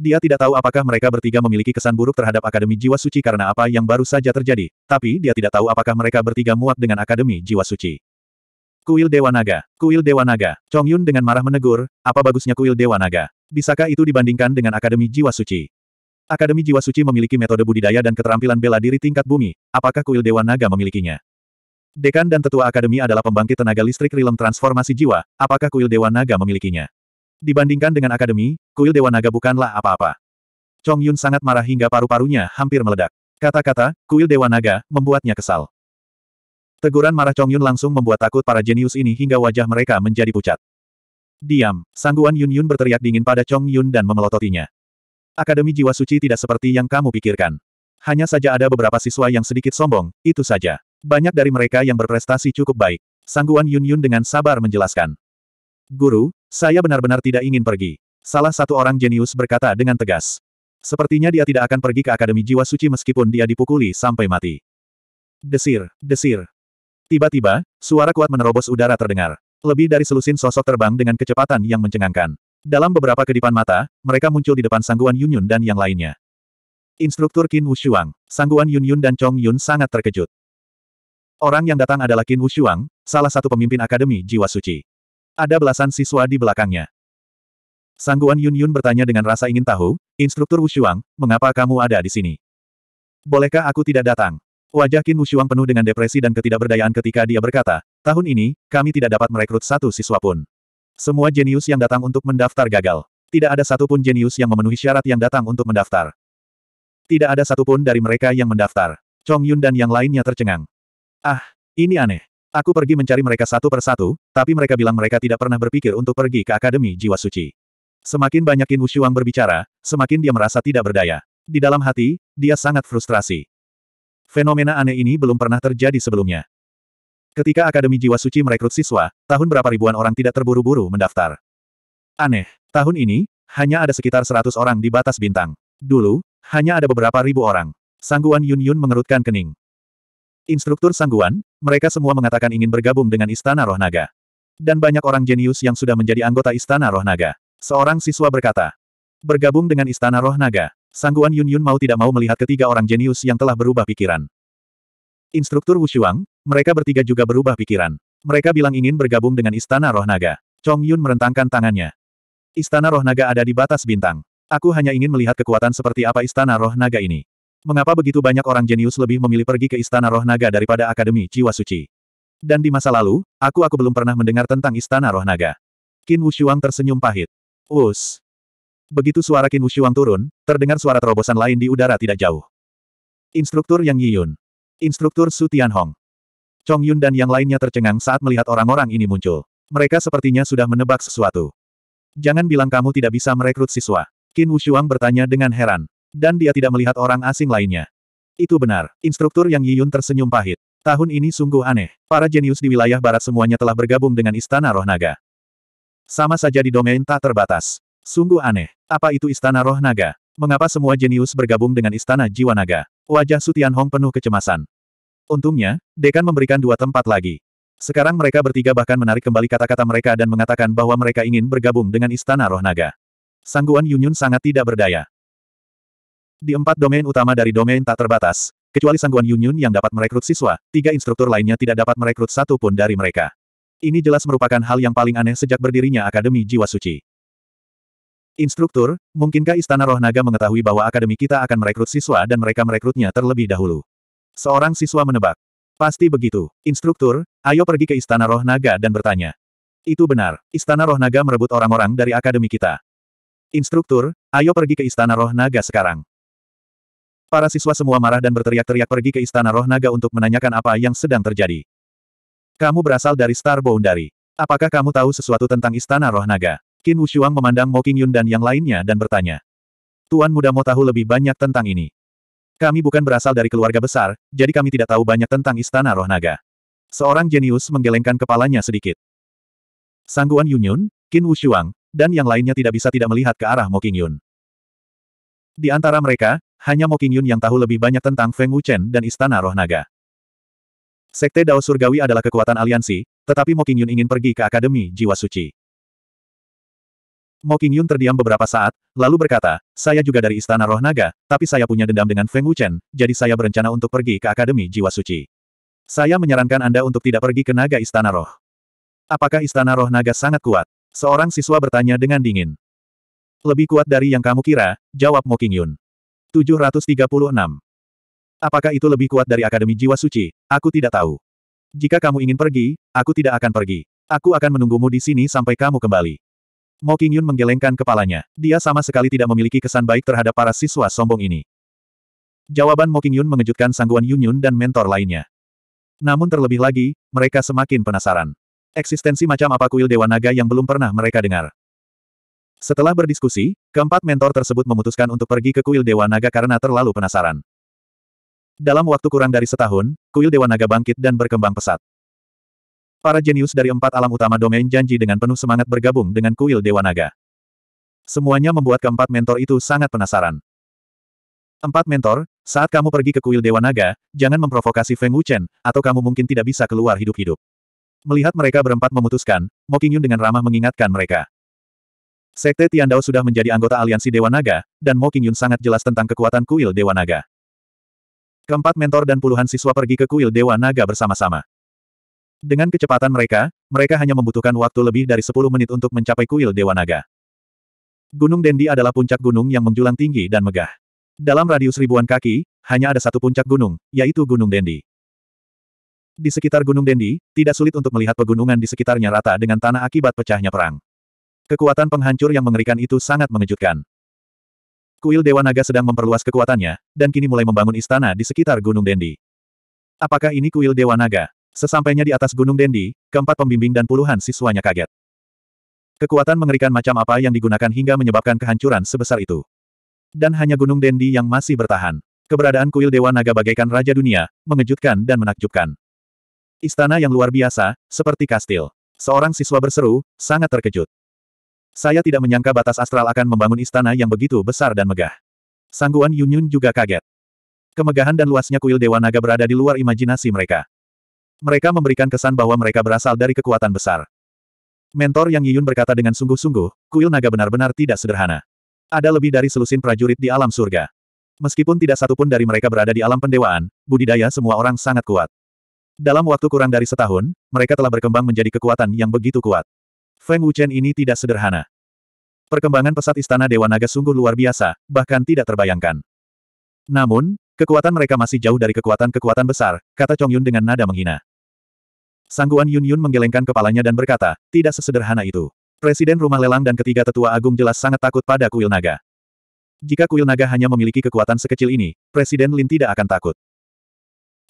Dia tidak tahu apakah mereka bertiga memiliki kesan buruk terhadap Akademi Jiwa Suci karena apa yang baru saja terjadi, tapi dia tidak tahu apakah mereka bertiga muak dengan Akademi Jiwa Suci. Kuil Dewa Naga, Kuil Dewa Naga, Chong Yun dengan marah menegur, apa bagusnya Kuil Dewa Naga? Bisakah itu dibandingkan dengan Akademi Jiwa Suci? Akademi Jiwa Suci memiliki metode budidaya dan keterampilan bela diri tingkat bumi, apakah Kuil Dewa Naga memilikinya? Dekan dan Tetua Akademi adalah pembangkit tenaga listrik rilem transformasi jiwa, apakah Kuil Dewa Naga memilikinya? Dibandingkan dengan Akademi, Kuil Dewa Naga bukanlah apa-apa. Chong Yun sangat marah hingga paru-parunya hampir meledak. Kata-kata, Kuil Dewa Naga, membuatnya kesal. Teguran marah Chong Yun langsung membuat takut para jenius ini hingga wajah mereka menjadi pucat. Diam, sangguan Yun Yun berteriak dingin pada Chong Yun dan memelototinya. Akademi Jiwa Suci tidak seperti yang kamu pikirkan. Hanya saja ada beberapa siswa yang sedikit sombong, itu saja. Banyak dari mereka yang berprestasi cukup baik. Sangguan Yun Yun dengan sabar menjelaskan. Guru, saya benar-benar tidak ingin pergi. Salah satu orang jenius berkata dengan tegas. Sepertinya dia tidak akan pergi ke Akademi Jiwa Suci meskipun dia dipukuli sampai mati. Desir, desir, Tiba-tiba, suara kuat menerobos udara terdengar. Lebih dari selusin sosok terbang dengan kecepatan yang mencengangkan. Dalam beberapa kedipan mata, mereka muncul di depan Sangguan Yunyun dan yang lainnya. Instruktur Qin Wushuang, Sangguan Yunyun dan Chong Yun sangat terkejut. Orang yang datang adalah Qin Wushuang, salah satu pemimpin Akademi Jiwa Suci. Ada belasan siswa di belakangnya. Sangguan Yunyun bertanya dengan rasa ingin tahu, Instruktur Wushuang, mengapa kamu ada di sini? Bolehkah aku tidak datang? Wajah Qin Wushuang penuh dengan depresi dan ketidakberdayaan ketika dia berkata, tahun ini, kami tidak dapat merekrut satu siswa pun. Semua jenius yang datang untuk mendaftar gagal. Tidak ada satupun jenius yang memenuhi syarat yang datang untuk mendaftar. Tidak ada satupun dari mereka yang mendaftar. Chong Yun dan yang lainnya tercengang. Ah, ini aneh. Aku pergi mencari mereka satu persatu, tapi mereka bilang mereka tidak pernah berpikir untuk pergi ke Akademi Jiwa Suci. Semakin banyak Qin Wushuang berbicara, semakin dia merasa tidak berdaya. Di dalam hati, dia sangat frustrasi. Fenomena aneh ini belum pernah terjadi sebelumnya. Ketika Akademi Jiwa Suci merekrut siswa, tahun berapa ribuan orang tidak terburu-buru mendaftar. Aneh, tahun ini, hanya ada sekitar 100 orang di batas bintang. Dulu, hanya ada beberapa ribu orang. Sangguan Yun Yun mengerutkan kening. Instruktur Sangguan, mereka semua mengatakan ingin bergabung dengan Istana Roh Naga. Dan banyak orang jenius yang sudah menjadi anggota Istana Roh Naga. Seorang siswa berkata, bergabung dengan Istana Roh Naga. Sangguan Yun Yun mau tidak mau melihat ketiga orang jenius yang telah berubah pikiran. Instruktur Wushuang, mereka bertiga juga berubah pikiran. Mereka bilang ingin bergabung dengan Istana Roh Naga. Chong Yun merentangkan tangannya. Istana Roh Naga ada di batas bintang. Aku hanya ingin melihat kekuatan seperti apa Istana Roh Naga ini. Mengapa begitu banyak orang jenius lebih memilih pergi ke Istana Roh Naga daripada Akademi Jiwa Suci? Dan di masa lalu, aku-aku belum pernah mendengar tentang Istana Roh Naga. Qin Wushuang tersenyum pahit. Us, Begitu suara Qin Wushuang turun, terdengar suara terobosan lain di udara tidak jauh. Instruktur Yang Yiyun. Instruktur Su Tianhong. Chong Yun dan yang lainnya tercengang saat melihat orang-orang ini muncul. Mereka sepertinya sudah menebak sesuatu. Jangan bilang kamu tidak bisa merekrut siswa. Qin Wushuang bertanya dengan heran. Dan dia tidak melihat orang asing lainnya. Itu benar. Instruktur Yang Yiyun tersenyum pahit. Tahun ini sungguh aneh. Para jenius di wilayah barat semuanya telah bergabung dengan Istana Roh Naga. Sama saja di domain tak terbatas. Sungguh aneh. Apa itu istana roh naga? Mengapa semua jenius bergabung dengan istana jiwa naga? Wajah Sutian Hong penuh kecemasan. Untungnya, Dekan memberikan dua tempat lagi. Sekarang mereka bertiga bahkan menarik kembali kata-kata mereka dan mengatakan bahwa mereka ingin bergabung dengan istana roh naga. Sangguan Yunyun sangat tidak berdaya. Di empat domain utama dari domain tak terbatas, kecuali Sangguan Yunyun yang dapat merekrut siswa, tiga instruktur lainnya tidak dapat merekrut satu pun dari mereka. Ini jelas merupakan hal yang paling aneh sejak berdirinya Akademi Jiwa Suci. Instruktur, mungkinkah Istana Roh Naga mengetahui bahwa akademi kita akan merekrut siswa dan mereka merekrutnya terlebih dahulu? Seorang siswa menebak. Pasti begitu. Instruktur, ayo pergi ke Istana Roh Naga dan bertanya. Itu benar, Istana Roh Naga merebut orang-orang dari akademi kita. Instruktur, ayo pergi ke Istana Roh Naga sekarang. Para siswa semua marah dan berteriak-teriak pergi ke Istana Roh Naga untuk menanyakan apa yang sedang terjadi. Kamu berasal dari Star Boundary. Apakah kamu tahu sesuatu tentang Istana Roh Naga? Qin Wushuang memandang Mo Qingyun dan yang lainnya dan bertanya. Tuan muda mau tahu lebih banyak tentang ini. Kami bukan berasal dari keluarga besar, jadi kami tidak tahu banyak tentang Istana Roh Naga. Seorang jenius menggelengkan kepalanya sedikit. Sangguan Yunyun, Qin Wushuang, dan yang lainnya tidak bisa tidak melihat ke arah Mo Qingyun. Di antara mereka, hanya Mo Qingyun yang tahu lebih banyak tentang Feng Wuchen dan Istana Roh Naga. Sekte Dao Surgawi adalah kekuatan aliansi, tetapi Mo Qingyun ingin pergi ke Akademi Jiwa Suci. Mo Yun terdiam beberapa saat, lalu berkata, saya juga dari Istana Roh Naga, tapi saya punya dendam dengan Feng Wuchen, jadi saya berencana untuk pergi ke Akademi Jiwa Suci. Saya menyarankan Anda untuk tidak pergi ke Naga Istana Roh. Apakah Istana Roh Naga sangat kuat? Seorang siswa bertanya dengan dingin. Lebih kuat dari yang kamu kira, jawab Mo Yun. 736. Apakah itu lebih kuat dari Akademi Jiwa Suci? Aku tidak tahu. Jika kamu ingin pergi, aku tidak akan pergi. Aku akan menunggumu di sini sampai kamu kembali. Mo Qingyun menggelengkan kepalanya. Dia sama sekali tidak memiliki kesan baik terhadap para siswa sombong ini. Jawaban Mo Qingyun mengejutkan Sangguan Yunyun dan mentor lainnya. Namun terlebih lagi, mereka semakin penasaran. Eksistensi macam apa kuil Dewa Naga yang belum pernah mereka dengar. Setelah berdiskusi, keempat mentor tersebut memutuskan untuk pergi ke kuil Dewa Naga karena terlalu penasaran. Dalam waktu kurang dari setahun, kuil Dewa Naga bangkit dan berkembang pesat. Para jenius dari empat alam utama domain janji dengan penuh semangat bergabung dengan kuil Dewa Naga. Semuanya membuat keempat mentor itu sangat penasaran. Empat mentor, saat kamu pergi ke kuil Dewa Naga, jangan memprovokasi Feng Wuchen, atau kamu mungkin tidak bisa keluar hidup-hidup. Melihat mereka berempat memutuskan, Mo Qingyun dengan ramah mengingatkan mereka. Sekte Tiandao sudah menjadi anggota aliansi Dewa Naga, dan Mo Qingyun sangat jelas tentang kekuatan kuil Dewa Naga. Keempat mentor dan puluhan siswa pergi ke kuil Dewa Naga bersama-sama. Dengan kecepatan mereka, mereka hanya membutuhkan waktu lebih dari 10 menit untuk mencapai kuil Dewa Naga. Gunung Dendi adalah puncak gunung yang menjulang tinggi dan megah. Dalam radius ribuan kaki, hanya ada satu puncak gunung, yaitu Gunung Dendi. Di sekitar Gunung Dendi, tidak sulit untuk melihat pegunungan di sekitarnya rata dengan tanah akibat pecahnya perang. Kekuatan penghancur yang mengerikan itu sangat mengejutkan. Kuil Dewa Naga sedang memperluas kekuatannya, dan kini mulai membangun istana di sekitar Gunung Dendi. Apakah ini kuil Dewa Naga? Sesampainya di atas Gunung Dendi, keempat pembimbing dan puluhan siswanya kaget. Kekuatan mengerikan macam apa yang digunakan hingga menyebabkan kehancuran sebesar itu. Dan hanya Gunung Dendi yang masih bertahan. Keberadaan kuil Dewa Naga bagaikan Raja Dunia, mengejutkan dan menakjubkan. Istana yang luar biasa, seperti kastil. Seorang siswa berseru, sangat terkejut. Saya tidak menyangka batas astral akan membangun istana yang begitu besar dan megah. Sangguan Yunyun juga kaget. Kemegahan dan luasnya kuil Dewa Naga berada di luar imajinasi mereka. Mereka memberikan kesan bahwa mereka berasal dari kekuatan besar. Mentor Yang Yiyun berkata dengan sungguh-sungguh, kuil naga benar-benar tidak sederhana. Ada lebih dari selusin prajurit di alam surga. Meskipun tidak satupun dari mereka berada di alam pendewaan, budidaya semua orang sangat kuat. Dalam waktu kurang dari setahun, mereka telah berkembang menjadi kekuatan yang begitu kuat. Feng Wuchen ini tidak sederhana. Perkembangan pesat Istana Dewa Naga sungguh luar biasa, bahkan tidak terbayangkan. Namun, kekuatan mereka masih jauh dari kekuatan-kekuatan besar, kata Chong Yun dengan nada menghina. Sangguan Yun Yun menggelengkan kepalanya dan berkata, tidak sesederhana itu. Presiden rumah lelang dan ketiga tetua agung jelas sangat takut pada kuil naga. Jika kuil naga hanya memiliki kekuatan sekecil ini, Presiden Lin tidak akan takut.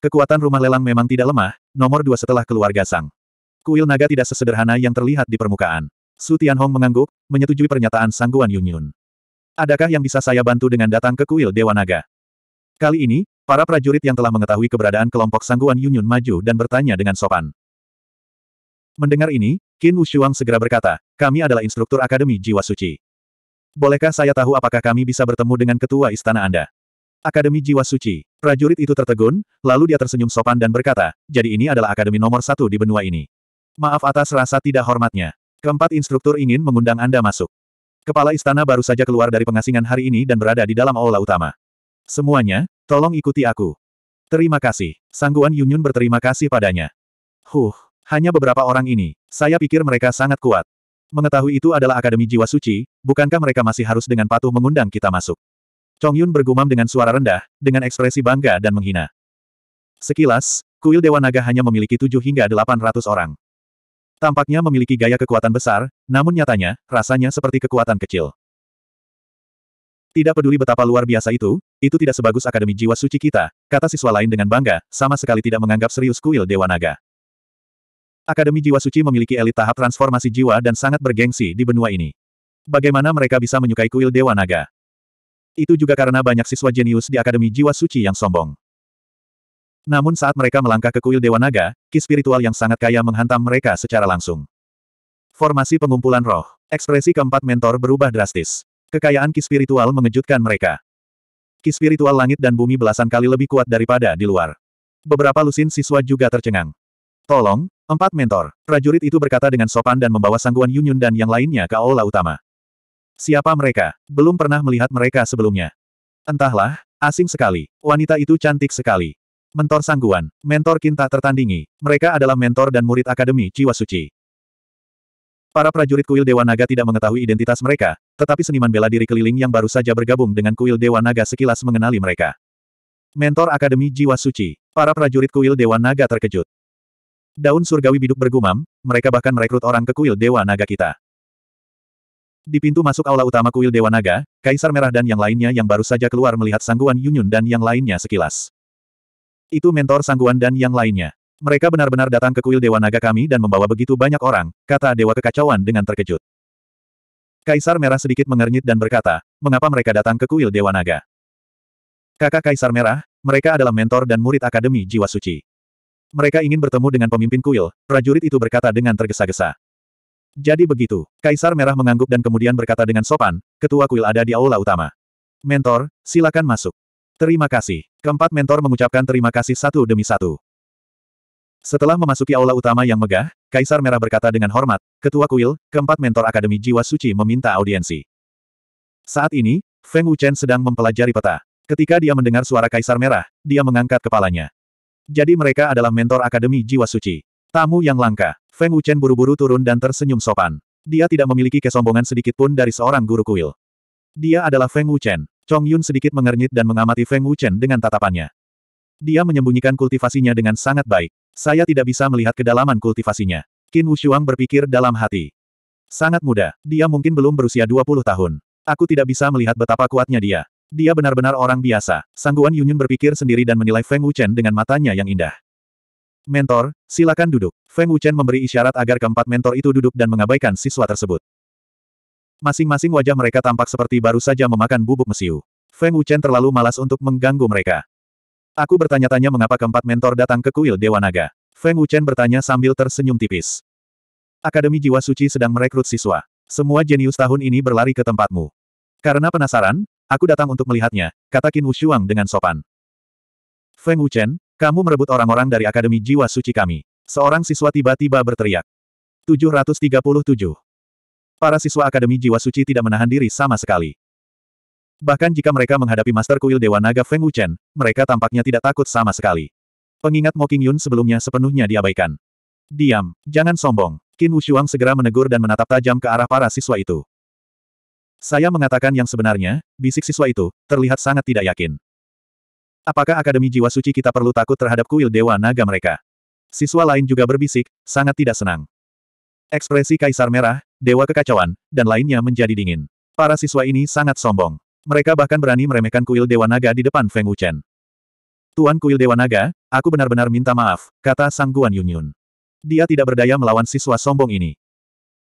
Kekuatan rumah lelang memang tidak lemah, nomor dua setelah keluarga Sang. Kuil naga tidak sesederhana yang terlihat di permukaan. Su Tianhong mengangguk, menyetujui pernyataan Sangguan Yun Yun. Adakah yang bisa saya bantu dengan datang ke kuil Dewa Naga? Kali ini, para prajurit yang telah mengetahui keberadaan kelompok Sangguan Yun Yun maju dan bertanya dengan sopan. Mendengar ini, Qin Wushuang segera berkata, kami adalah instruktur Akademi Jiwa Suci. Bolehkah saya tahu apakah kami bisa bertemu dengan ketua istana Anda? Akademi Jiwa Suci. Prajurit itu tertegun, lalu dia tersenyum sopan dan berkata, jadi ini adalah akademi nomor satu di benua ini. Maaf atas rasa tidak hormatnya. Keempat instruktur ingin mengundang Anda masuk. Kepala istana baru saja keluar dari pengasingan hari ini dan berada di dalam aula utama. Semuanya, tolong ikuti aku. Terima kasih. Sangguan Yunyun berterima kasih padanya. Huh. Hanya beberapa orang ini. Saya pikir mereka sangat kuat. Mengetahui itu adalah Akademi Jiwa Suci, bukankah mereka masih harus dengan patuh mengundang kita masuk? Chong Yun bergumam dengan suara rendah, dengan ekspresi bangga dan menghina. Sekilas, kuil Dewa Naga hanya memiliki 7 hingga 800 orang. Tampaknya memiliki gaya kekuatan besar, namun nyatanya, rasanya seperti kekuatan kecil. Tidak peduli betapa luar biasa itu, itu tidak sebagus Akademi Jiwa Suci kita, kata siswa lain dengan bangga, sama sekali tidak menganggap serius kuil Dewa Naga. Akademi Jiwa Suci memiliki elit tahap transformasi jiwa dan sangat bergengsi di benua ini. Bagaimana mereka bisa menyukai kuil Dewa Naga? Itu juga karena banyak siswa jenius di Akademi Jiwa Suci yang sombong. Namun saat mereka melangkah ke kuil Dewa Naga, ki spiritual yang sangat kaya menghantam mereka secara langsung. Formasi pengumpulan roh. Ekspresi keempat mentor berubah drastis. Kekayaan ki spiritual mengejutkan mereka. Ki spiritual langit dan bumi belasan kali lebih kuat daripada di luar. Beberapa lusin siswa juga tercengang. Tolong, Empat mentor. Prajurit itu berkata dengan sopan dan membawa sangguan Yunyun dan yang lainnya ke aula utama. Siapa mereka? Belum pernah melihat mereka sebelumnya. Entahlah, asing sekali. Wanita itu cantik sekali. Mentor sangguan, mentor kinta tertandingi. Mereka adalah mentor dan murid Akademi Jiwa Suci. Para prajurit kuil Dewa Naga tidak mengetahui identitas mereka, tetapi seniman bela diri keliling yang baru saja bergabung dengan kuil Dewa Naga sekilas mengenali mereka. Mentor Akademi Jiwa Suci, para prajurit kuil Dewa Naga terkejut. Daun surgawi biduk bergumam, mereka bahkan merekrut orang ke kuil Dewa Naga kita. Di pintu masuk aula utama kuil Dewa Naga, Kaisar Merah dan yang lainnya yang baru saja keluar melihat Sangguan Yunyun dan yang lainnya sekilas. Itu mentor Sangguan dan yang lainnya. Mereka benar-benar datang ke kuil Dewa Naga kami dan membawa begitu banyak orang, kata Dewa Kekacauan dengan terkejut. Kaisar Merah sedikit mengernyit dan berkata, mengapa mereka datang ke kuil Dewa Naga? Kakak Kaisar Merah, mereka adalah mentor dan murid Akademi Jiwa Suci. Mereka ingin bertemu dengan pemimpin kuil, prajurit itu berkata dengan tergesa-gesa. Jadi begitu, Kaisar Merah mengangguk dan kemudian berkata dengan sopan, ketua kuil ada di aula utama. Mentor, silakan masuk. Terima kasih. Keempat mentor mengucapkan terima kasih satu demi satu. Setelah memasuki aula utama yang megah, Kaisar Merah berkata dengan hormat, ketua kuil, keempat mentor Akademi Jiwa Suci meminta audiensi. Saat ini, Feng Wuchen sedang mempelajari peta. Ketika dia mendengar suara Kaisar Merah, dia mengangkat kepalanya. Jadi mereka adalah mentor Akademi Jiwa Suci. Tamu yang langka. Feng Wuchen buru-buru turun dan tersenyum sopan. Dia tidak memiliki kesombongan sedikit pun dari seorang guru kuil. Dia adalah Feng Wuchen. Chong Yun sedikit mengernyit dan mengamati Feng Wuchen dengan tatapannya. Dia menyembunyikan kultivasinya dengan sangat baik. Saya tidak bisa melihat kedalaman kultivasinya. Qin Wushuang berpikir dalam hati. Sangat muda. Dia mungkin belum berusia 20 tahun. Aku tidak bisa melihat betapa kuatnya dia. Dia benar-benar orang biasa. Sangguan Yunyun berpikir sendiri dan menilai Feng Wuchen dengan matanya yang indah. Mentor, silakan duduk. Feng Wuchen memberi isyarat agar keempat mentor itu duduk dan mengabaikan siswa tersebut. Masing-masing wajah mereka tampak seperti baru saja memakan bubuk mesiu. Feng Wuchen terlalu malas untuk mengganggu mereka. Aku bertanya-tanya mengapa keempat mentor datang ke kuil Dewa Naga. Feng Wuchen bertanya sambil tersenyum tipis. Akademi Jiwa Suci sedang merekrut siswa. Semua jenius tahun ini berlari ke tempatmu. Karena penasaran, Aku datang untuk melihatnya, kata Qin Wushuang dengan sopan. Feng Wuchen, kamu merebut orang-orang dari Akademi Jiwa Suci kami. Seorang siswa tiba-tiba berteriak. 737. Para siswa Akademi Jiwa Suci tidak menahan diri sama sekali. Bahkan jika mereka menghadapi Master Kuil Dewa Naga Feng Wuchen, mereka tampaknya tidak takut sama sekali. Pengingat Mo Qingyun Yun sebelumnya sepenuhnya diabaikan. Diam, jangan sombong. Qin Wushuang segera menegur dan menatap tajam ke arah para siswa itu. Saya mengatakan yang sebenarnya, bisik siswa itu, terlihat sangat tidak yakin. Apakah Akademi Jiwa Suci kita perlu takut terhadap kuil Dewa Naga mereka? Siswa lain juga berbisik, sangat tidak senang. Ekspresi Kaisar Merah, Dewa Kekacauan, dan lainnya menjadi dingin. Para siswa ini sangat sombong. Mereka bahkan berani meremehkan kuil Dewa Naga di depan Feng Wuchen. Tuan kuil Dewa Naga, aku benar-benar minta maaf, kata Sang Guan Yunyun. Dia tidak berdaya melawan siswa sombong ini.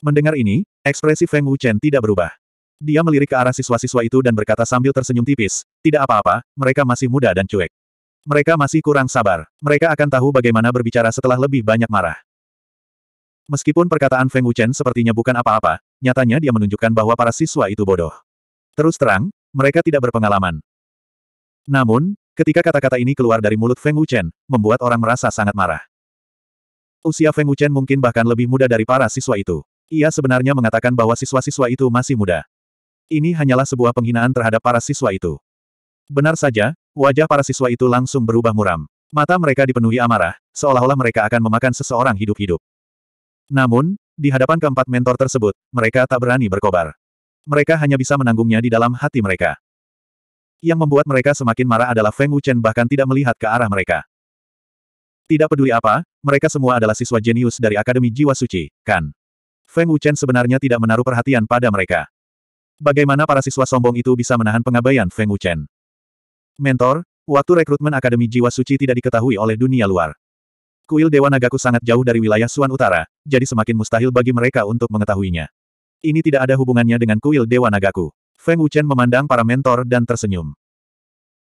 Mendengar ini, ekspresi Feng Wuchen tidak berubah. Dia melirik ke arah siswa-siswa itu dan berkata sambil tersenyum tipis, tidak apa-apa, mereka masih muda dan cuek. Mereka masih kurang sabar. Mereka akan tahu bagaimana berbicara setelah lebih banyak marah. Meskipun perkataan Feng Wuchen sepertinya bukan apa-apa, nyatanya dia menunjukkan bahwa para siswa itu bodoh. Terus terang, mereka tidak berpengalaman. Namun, ketika kata-kata ini keluar dari mulut Feng Wuchen, membuat orang merasa sangat marah. Usia Feng Wuchen mungkin bahkan lebih muda dari para siswa itu. Ia sebenarnya mengatakan bahwa siswa-siswa itu masih muda. Ini hanyalah sebuah penghinaan terhadap para siswa itu. Benar saja, wajah para siswa itu langsung berubah muram. Mata mereka dipenuhi amarah, seolah-olah mereka akan memakan seseorang hidup-hidup. Namun, di hadapan keempat mentor tersebut, mereka tak berani berkobar. Mereka hanya bisa menanggungnya di dalam hati mereka. Yang membuat mereka semakin marah adalah Feng Wuchen bahkan tidak melihat ke arah mereka. Tidak peduli apa, mereka semua adalah siswa jenius dari Akademi Jiwa Suci, kan? Feng Wuchen sebenarnya tidak menaruh perhatian pada mereka. Bagaimana para siswa sombong itu bisa menahan pengabaian Feng Wuchen? Mentor, waktu rekrutmen Akademi Jiwa Suci tidak diketahui oleh dunia luar. Kuil Dewa Nagaku sangat jauh dari wilayah Suan Utara, jadi semakin mustahil bagi mereka untuk mengetahuinya. Ini tidak ada hubungannya dengan kuil Dewa Nagaku. Feng Wuchen memandang para mentor dan tersenyum.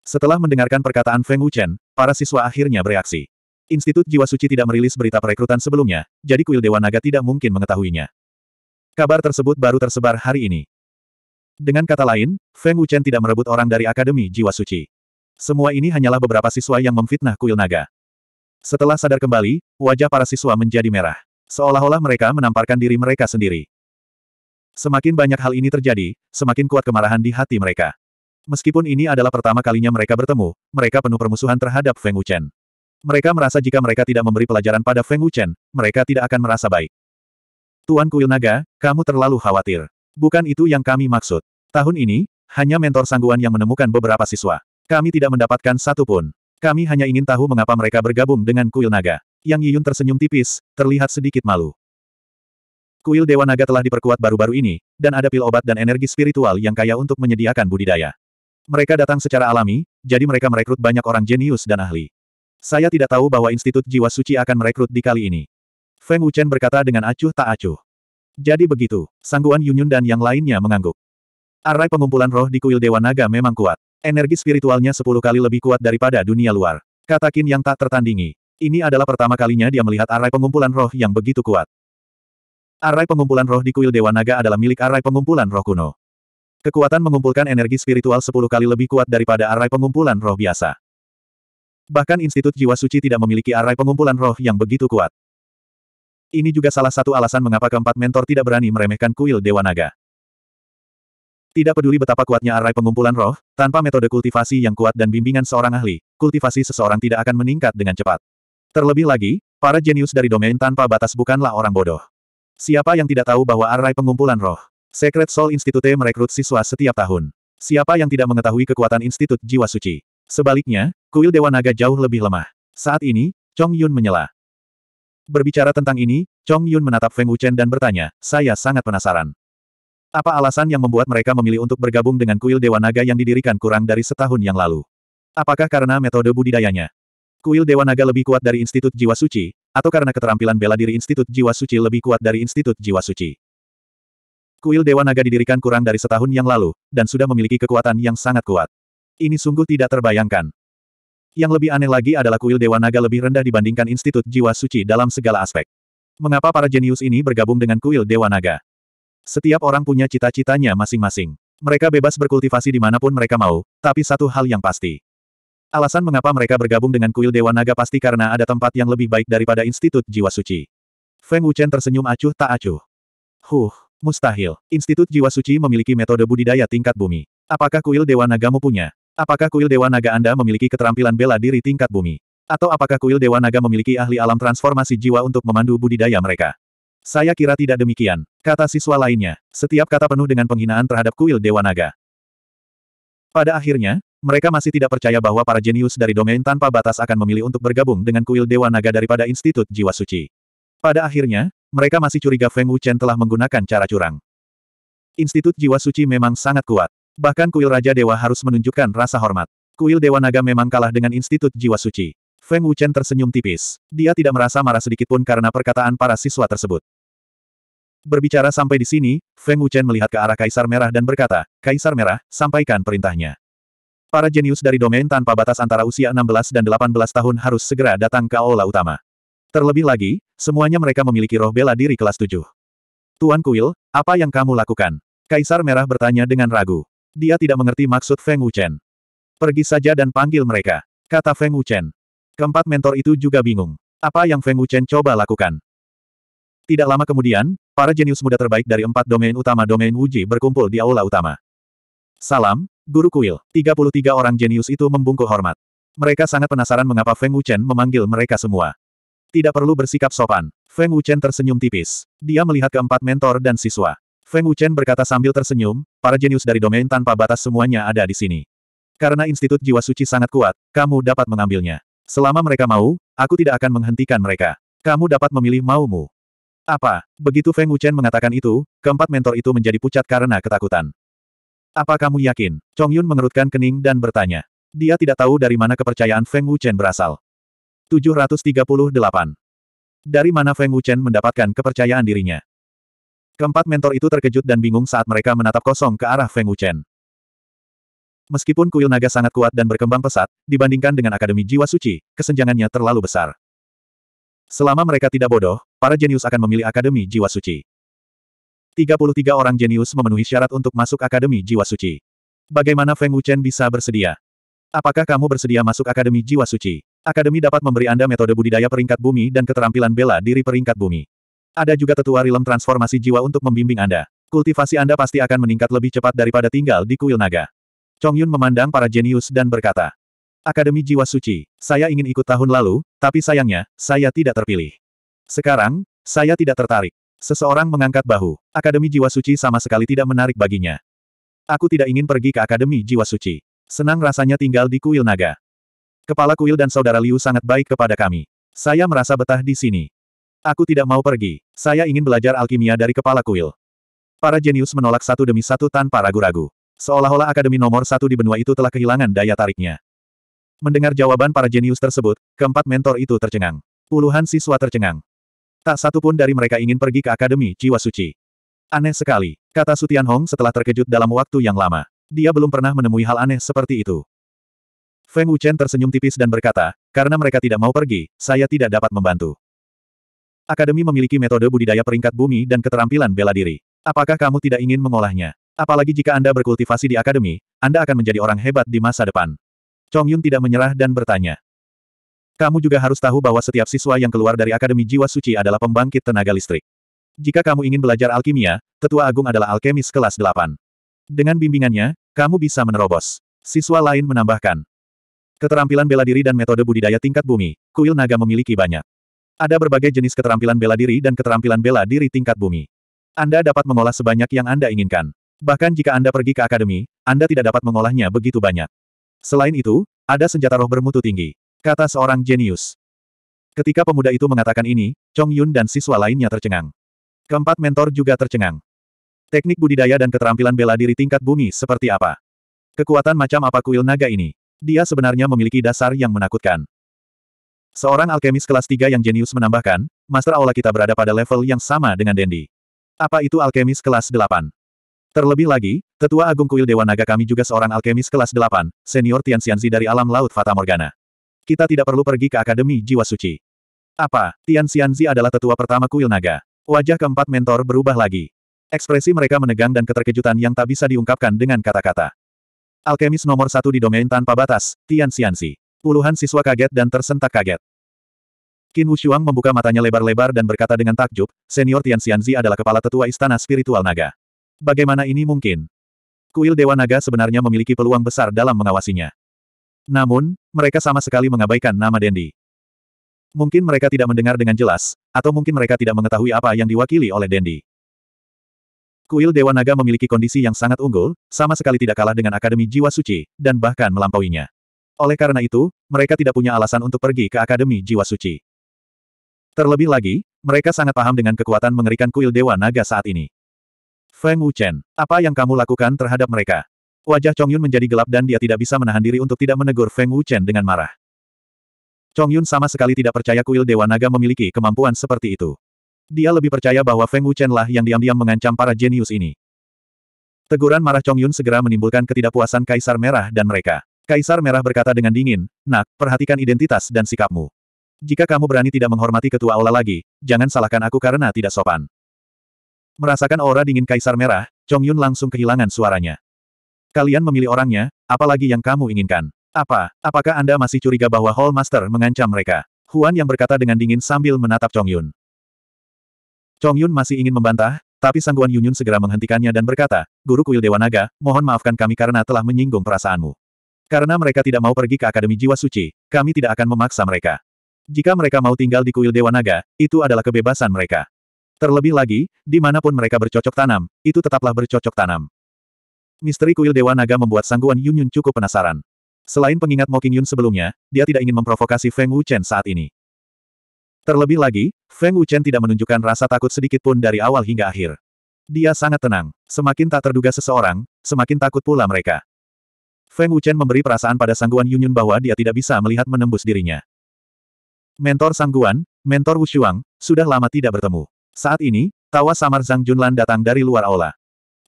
Setelah mendengarkan perkataan Feng Wuchen, para siswa akhirnya bereaksi. Institut Jiwa Suci tidak merilis berita perekrutan sebelumnya, jadi kuil Dewa Naga tidak mungkin mengetahuinya. Kabar tersebut baru tersebar hari ini. Dengan kata lain, Feng Wuchen tidak merebut orang dari Akademi Jiwa Suci. Semua ini hanyalah beberapa siswa yang memfitnah kuil naga. Setelah sadar kembali, wajah para siswa menjadi merah. Seolah-olah mereka menamparkan diri mereka sendiri. Semakin banyak hal ini terjadi, semakin kuat kemarahan di hati mereka. Meskipun ini adalah pertama kalinya mereka bertemu, mereka penuh permusuhan terhadap Feng Wuchen. Mereka merasa jika mereka tidak memberi pelajaran pada Feng Wuchen, mereka tidak akan merasa baik. Tuan Kuil Naga, kamu terlalu khawatir. Bukan itu yang kami maksud. Tahun ini, hanya mentor sangguan yang menemukan beberapa siswa. Kami tidak mendapatkan satu pun. Kami hanya ingin tahu mengapa mereka bergabung dengan kuil naga. Yang Yiyun tersenyum tipis, terlihat sedikit malu. Kuil Dewa Naga telah diperkuat baru-baru ini, dan ada pil obat dan energi spiritual yang kaya untuk menyediakan budidaya. Mereka datang secara alami, jadi mereka merekrut banyak orang jenius dan ahli. Saya tidak tahu bahwa Institut Jiwa Suci akan merekrut di kali ini. Feng Wuchen berkata dengan acuh tak acuh. Jadi begitu, sangguan Yunyun dan yang lainnya mengangguk. Arai pengumpulan roh di kuil Dewa Naga memang kuat. Energi spiritualnya sepuluh kali lebih kuat daripada dunia luar. Kata Kin yang tak tertandingi. Ini adalah pertama kalinya dia melihat arai pengumpulan roh yang begitu kuat. Arai pengumpulan roh di kuil Dewa Naga adalah milik arai pengumpulan roh kuno. Kekuatan mengumpulkan energi spiritual sepuluh kali lebih kuat daripada arai pengumpulan roh biasa. Bahkan Institut Jiwa Suci tidak memiliki arai pengumpulan roh yang begitu kuat. Ini juga salah satu alasan mengapa keempat mentor tidak berani meremehkan kuil Dewa Naga. Tidak peduli betapa kuatnya arai pengumpulan roh, tanpa metode kultivasi yang kuat dan bimbingan seorang ahli, kultivasi seseorang tidak akan meningkat dengan cepat. Terlebih lagi, para jenius dari domain tanpa batas bukanlah orang bodoh. Siapa yang tidak tahu bahwa arai pengumpulan roh? Secret Soul Institute merekrut siswa setiap tahun. Siapa yang tidak mengetahui kekuatan Institut Jiwa Suci? Sebaliknya, kuil Dewa Naga jauh lebih lemah. Saat ini, Chong Yun menyela. Berbicara tentang ini, Chong Yun menatap Feng Wuchen dan bertanya, saya sangat penasaran. Apa alasan yang membuat mereka memilih untuk bergabung dengan kuil Dewa Naga yang didirikan kurang dari setahun yang lalu? Apakah karena metode budidayanya? Kuil Dewa Naga lebih kuat dari Institut Jiwa Suci, atau karena keterampilan bela diri Institut Jiwa Suci lebih kuat dari Institut Jiwa Suci? Kuil Dewa Naga didirikan kurang dari setahun yang lalu, dan sudah memiliki kekuatan yang sangat kuat. Ini sungguh tidak terbayangkan. Yang lebih aneh lagi adalah kuil Dewa Naga lebih rendah dibandingkan Institut Jiwa Suci dalam segala aspek. Mengapa para jenius ini bergabung dengan kuil Dewa Naga? Setiap orang punya cita-citanya masing-masing. Mereka bebas berkultivasi di dimanapun mereka mau, tapi satu hal yang pasti. Alasan mengapa mereka bergabung dengan kuil Dewa Naga pasti karena ada tempat yang lebih baik daripada Institut Jiwa Suci. Feng Wuchen tersenyum acuh tak acuh. Huh, mustahil. Institut Jiwa Suci memiliki metode budidaya tingkat bumi. Apakah kuil Dewa Nagamu punya? Apakah kuil Dewa Naga Anda memiliki keterampilan bela diri tingkat bumi? Atau apakah kuil Dewa Naga memiliki ahli alam transformasi jiwa untuk memandu budidaya mereka? Saya kira tidak demikian, kata siswa lainnya. Setiap kata penuh dengan penghinaan terhadap kuil Dewa Naga. Pada akhirnya, mereka masih tidak percaya bahwa para jenius dari domain tanpa batas akan memilih untuk bergabung dengan kuil Dewa Naga daripada Institut Jiwa Suci. Pada akhirnya, mereka masih curiga Feng Wuchen telah menggunakan cara curang. Institut Jiwa Suci memang sangat kuat. Bahkan kuil Raja Dewa harus menunjukkan rasa hormat. Kuil Dewa Naga memang kalah dengan Institut Jiwa Suci. Feng Wuchen tersenyum tipis. Dia tidak merasa marah sedikit pun karena perkataan para siswa tersebut. Berbicara sampai di sini, Feng Wuchen melihat ke arah Kaisar Merah dan berkata, Kaisar Merah, sampaikan perintahnya. Para jenius dari domain tanpa batas antara usia 16 dan 18 tahun harus segera datang ke aula utama. Terlebih lagi, semuanya mereka memiliki roh bela diri kelas 7. Tuan Kuil, apa yang kamu lakukan? Kaisar Merah bertanya dengan ragu. Dia tidak mengerti maksud Feng Wuchen. Pergi saja dan panggil mereka, kata Feng Wuchen. Keempat mentor itu juga bingung. Apa yang Feng Wuchen coba lakukan? Tidak lama kemudian, para jenius muda terbaik dari empat domain utama domain Wuji berkumpul di aula utama. Salam, Guru Kuil. 33 orang jenius itu membungkuk hormat. Mereka sangat penasaran mengapa Feng Wuchen memanggil mereka semua. Tidak perlu bersikap sopan. Feng Wuchen tersenyum tipis. Dia melihat keempat mentor dan siswa. Feng Wuchen berkata sambil tersenyum, para jenius dari domain tanpa batas semuanya ada di sini. Karena Institut Jiwa Suci sangat kuat, kamu dapat mengambilnya. Selama mereka mau, aku tidak akan menghentikan mereka. Kamu dapat memilih maumu. Apa? Begitu Feng Wuchen mengatakan itu, keempat mentor itu menjadi pucat karena ketakutan. Apa kamu yakin? Chong Yun mengerutkan kening dan bertanya. Dia tidak tahu dari mana kepercayaan Feng Wuchen berasal. 738. Dari mana Feng Wuchen mendapatkan kepercayaan dirinya? Keempat mentor itu terkejut dan bingung saat mereka menatap kosong ke arah Feng Wuchen. Meskipun kuil naga sangat kuat dan berkembang pesat, dibandingkan dengan Akademi Jiwa Suci, kesenjangannya terlalu besar. Selama mereka tidak bodoh, para jenius akan memilih Akademi Jiwa Suci. 33 orang jenius memenuhi syarat untuk masuk Akademi Jiwa Suci. Bagaimana Feng Wuchen bisa bersedia? Apakah kamu bersedia masuk Akademi Jiwa Suci? Akademi dapat memberi Anda metode budidaya peringkat bumi dan keterampilan bela diri peringkat bumi. Ada juga tetua rilem transformasi jiwa untuk membimbing Anda. Kultivasi Anda pasti akan meningkat lebih cepat daripada tinggal di kuil naga. Chong Yun memandang para jenius dan berkata, Akademi Jiwa Suci, saya ingin ikut tahun lalu, tapi sayangnya, saya tidak terpilih. Sekarang, saya tidak tertarik. Seseorang mengangkat bahu. Akademi Jiwa Suci sama sekali tidak menarik baginya. Aku tidak ingin pergi ke Akademi Jiwa Suci. Senang rasanya tinggal di kuil naga. Kepala kuil dan saudara Liu sangat baik kepada kami. Saya merasa betah di sini. Aku tidak mau pergi. Saya ingin belajar alkimia dari kepala kuil. Para jenius menolak satu demi satu tanpa ragu-ragu. Seolah-olah akademi nomor satu di benua itu telah kehilangan daya tariknya. Mendengar jawaban para jenius tersebut, keempat mentor itu tercengang. Puluhan siswa tercengang. Tak satu pun dari mereka ingin pergi ke Akademi Jiwa Suci. Aneh sekali, kata Sutian Hong setelah terkejut dalam waktu yang lama. Dia belum pernah menemui hal aneh seperti itu. Feng Wuchen tersenyum tipis dan berkata, karena mereka tidak mau pergi, saya tidak dapat membantu. Akademi memiliki metode budidaya peringkat bumi dan keterampilan bela diri. Apakah kamu tidak ingin mengolahnya? Apalagi jika Anda berkultivasi di akademi, Anda akan menjadi orang hebat di masa depan. Chong Yun tidak menyerah dan bertanya. Kamu juga harus tahu bahwa setiap siswa yang keluar dari Akademi Jiwa Suci adalah pembangkit tenaga listrik. Jika kamu ingin belajar alkimia, Tetua Agung adalah alkemis kelas 8. Dengan bimbingannya, kamu bisa menerobos. Siswa lain menambahkan. Keterampilan bela diri dan metode budidaya tingkat bumi, kuil naga memiliki banyak. Ada berbagai jenis keterampilan bela diri dan keterampilan bela diri tingkat bumi. Anda dapat mengolah sebanyak yang Anda inginkan. Bahkan jika Anda pergi ke akademi, Anda tidak dapat mengolahnya begitu banyak. Selain itu, ada senjata roh bermutu tinggi, kata seorang jenius. Ketika pemuda itu mengatakan ini, Chong Yun dan siswa lainnya tercengang. Keempat mentor juga tercengang. Teknik budidaya dan keterampilan bela diri tingkat bumi seperti apa? Kekuatan macam apa kuil naga ini? Dia sebenarnya memiliki dasar yang menakutkan. Seorang alkemis kelas 3 yang jenius menambahkan, Master Aula kita berada pada level yang sama dengan Dendi. Apa itu alkemis kelas 8? Terlebih lagi, Tetua Agung Kuil Dewa Naga kami juga seorang alkemis kelas 8, senior tian xianzi dari alam laut Fata Morgana. Kita tidak perlu pergi ke Akademi Jiwa Suci. Apa, tian xianzi adalah tetua pertama Kuil Naga. Wajah keempat mentor berubah lagi. Ekspresi mereka menegang dan keterkejutan yang tak bisa diungkapkan dengan kata-kata. Alkemis nomor satu di domain tanpa batas, tian xianzi Puluhan siswa kaget dan tersentak kaget. Qin Wushuang membuka matanya lebar-lebar dan berkata dengan takjub, senior Tian Xianzi adalah kepala tetua istana spiritual naga. Bagaimana ini mungkin? Kuil Dewa Naga sebenarnya memiliki peluang besar dalam mengawasinya. Namun, mereka sama sekali mengabaikan nama Dendi. Mungkin mereka tidak mendengar dengan jelas, atau mungkin mereka tidak mengetahui apa yang diwakili oleh Dendi. Kuil Dewa Naga memiliki kondisi yang sangat unggul, sama sekali tidak kalah dengan Akademi Jiwa Suci, dan bahkan melampauinya. Oleh karena itu, mereka tidak punya alasan untuk pergi ke Akademi Jiwa Suci. Terlebih lagi, mereka sangat paham dengan kekuatan mengerikan kuil Dewa Naga saat ini. Feng Wuchen, apa yang kamu lakukan terhadap mereka? Wajah Chong Yun menjadi gelap dan dia tidak bisa menahan diri untuk tidak menegur Feng Wuchen dengan marah. Chong Yun sama sekali tidak percaya kuil Dewa Naga memiliki kemampuan seperti itu. Dia lebih percaya bahwa Feng Wuchen lah yang diam-diam mengancam para jenius ini. Teguran marah Chong Yun segera menimbulkan ketidakpuasan Kaisar Merah dan mereka. Kaisar Merah berkata dengan dingin, Nak, perhatikan identitas dan sikapmu. Jika kamu berani tidak menghormati ketua aula lagi, jangan salahkan aku karena tidak sopan. Merasakan aura dingin Kaisar Merah, Chong Yun langsung kehilangan suaranya. Kalian memilih orangnya, apalagi yang kamu inginkan. Apa, apakah Anda masih curiga bahwa Hall Master mengancam mereka? Huan yang berkata dengan dingin sambil menatap Chong Yun. Chong Yun masih ingin membantah, tapi Sangguan Yunyun segera menghentikannya dan berkata, Guru Kuil Dewa Naga, mohon maafkan kami karena telah menyinggung perasaanmu. Karena mereka tidak mau pergi ke Akademi Jiwa Suci, kami tidak akan memaksa mereka. Jika mereka mau tinggal di kuil Dewa Naga, itu adalah kebebasan mereka. Terlebih lagi, dimanapun mereka bercocok tanam, itu tetaplah bercocok tanam. Misteri kuil Dewa Naga membuat sangguan Yun Yun cukup penasaran. Selain pengingat Moking Yun sebelumnya, dia tidak ingin memprovokasi Feng Wuchen saat ini. Terlebih lagi, Feng Wuchen tidak menunjukkan rasa takut sedikit pun dari awal hingga akhir. Dia sangat tenang. Semakin tak terduga seseorang, semakin takut pula mereka. Feng Wuchen memberi perasaan pada Sangguan Yunyun bahwa dia tidak bisa melihat menembus dirinya. Mentor Sangguan, mentor Wushuang, sudah lama tidak bertemu. Saat ini, tawa samar Zhang Junlan datang dari luar aula.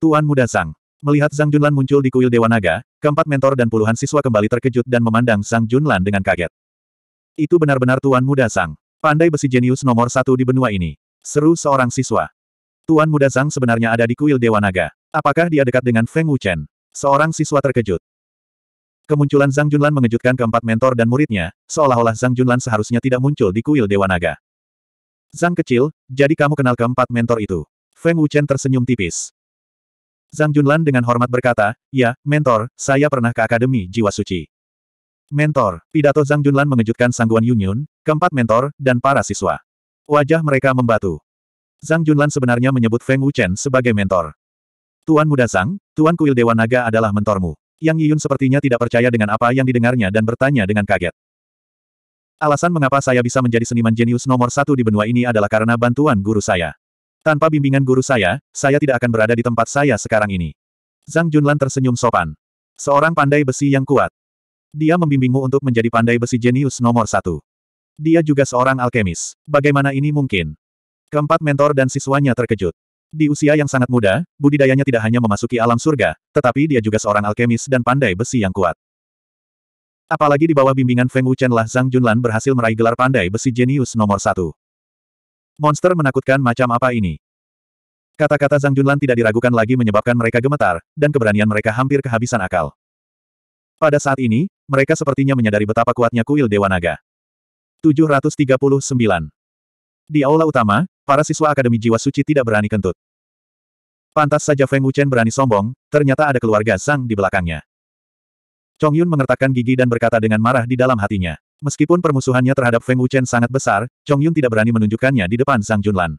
Tuan muda Zhang. Melihat Zhang Junlan muncul di kuil Dewa Naga, keempat mentor dan puluhan siswa kembali terkejut dan memandang Zhang Junlan dengan kaget. Itu benar-benar Tuan muda Zhang. Pandai besi jenius nomor satu di benua ini. Seru seorang siswa. Tuan muda Zhang sebenarnya ada di kuil Dewa Naga. Apakah dia dekat dengan Feng Wuchen? Seorang siswa terkejut. Kemunculan Zhang Junlan mengejutkan keempat mentor dan muridnya, seolah-olah Zhang Junlan seharusnya tidak muncul di kuil Dewa Naga. Zhang kecil, jadi kamu kenal keempat mentor itu. Feng Wuchen tersenyum tipis. Zhang Junlan dengan hormat berkata, Ya, mentor, saya pernah ke Akademi Jiwa Suci. Mentor, pidato Zhang Junlan mengejutkan Sangguan Yunyun, keempat mentor, dan para siswa. Wajah mereka membatu. Zhang Junlan sebenarnya menyebut Feng Wuchen sebagai mentor. Tuan muda Zhang, Tuan Kuil Dewa Naga adalah mentormu. Yang Yiyun sepertinya tidak percaya dengan apa yang didengarnya dan bertanya dengan kaget. Alasan mengapa saya bisa menjadi seniman jenius nomor satu di benua ini adalah karena bantuan guru saya. Tanpa bimbingan guru saya, saya tidak akan berada di tempat saya sekarang ini. Zhang Junlan tersenyum sopan. Seorang pandai besi yang kuat. Dia membimbingmu untuk menjadi pandai besi jenius nomor satu. Dia juga seorang alkemis. Bagaimana ini mungkin? Keempat mentor dan siswanya terkejut. Di usia yang sangat muda, budidayanya tidak hanya memasuki alam surga, tetapi dia juga seorang alkemis dan pandai besi yang kuat. Apalagi di bawah bimbingan Feng Wuchen lah Zhang Junlan berhasil meraih gelar pandai besi jenius nomor satu. Monster menakutkan macam apa ini? Kata-kata Zhang Junlan tidak diragukan lagi menyebabkan mereka gemetar, dan keberanian mereka hampir kehabisan akal. Pada saat ini, mereka sepertinya menyadari betapa kuatnya kuil Dewa Naga. 739. Di aula utama, para siswa Akademi Jiwa Suci tidak berani kentut. Pantas saja Feng Wuchen berani sombong, ternyata ada keluarga Sang di belakangnya. Chong Yun mengertakkan gigi dan berkata dengan marah di dalam hatinya. Meskipun permusuhannya terhadap Feng Wuchen sangat besar, Chong Yun tidak berani menunjukkannya di depan Sang Junlan.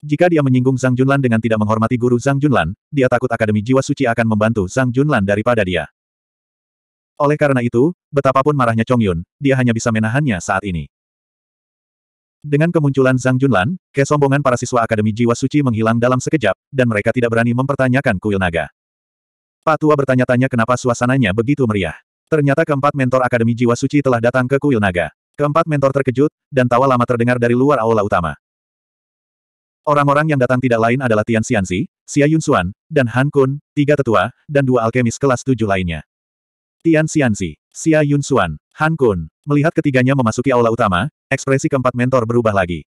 Jika dia menyinggung Sang Junlan dengan tidak menghormati guru Sang Junlan, dia takut Akademi Jiwa Suci akan membantu Sang Junlan daripada dia. Oleh karena itu, betapapun marahnya Chong Yun, dia hanya bisa menahannya saat ini. Dengan kemunculan Zhang Junlan, kesombongan para siswa Akademi Jiwa Suci menghilang dalam sekejap, dan mereka tidak berani mempertanyakan kuil naga. Pak tua bertanya-tanya kenapa suasananya begitu meriah. Ternyata keempat mentor Akademi Jiwa Suci telah datang ke kuil naga. Keempat mentor terkejut, dan tawa lama terdengar dari luar aula utama. Orang-orang yang datang tidak lain adalah Tian Xianzi, Xia Yunsuan, dan Han Kun, tiga tetua, dan dua alkemis kelas tujuh lainnya. Tian Xianzi, Xia Yunsuan, Han Kun, Melihat ketiganya memasuki aula utama, ekspresi keempat mentor berubah lagi.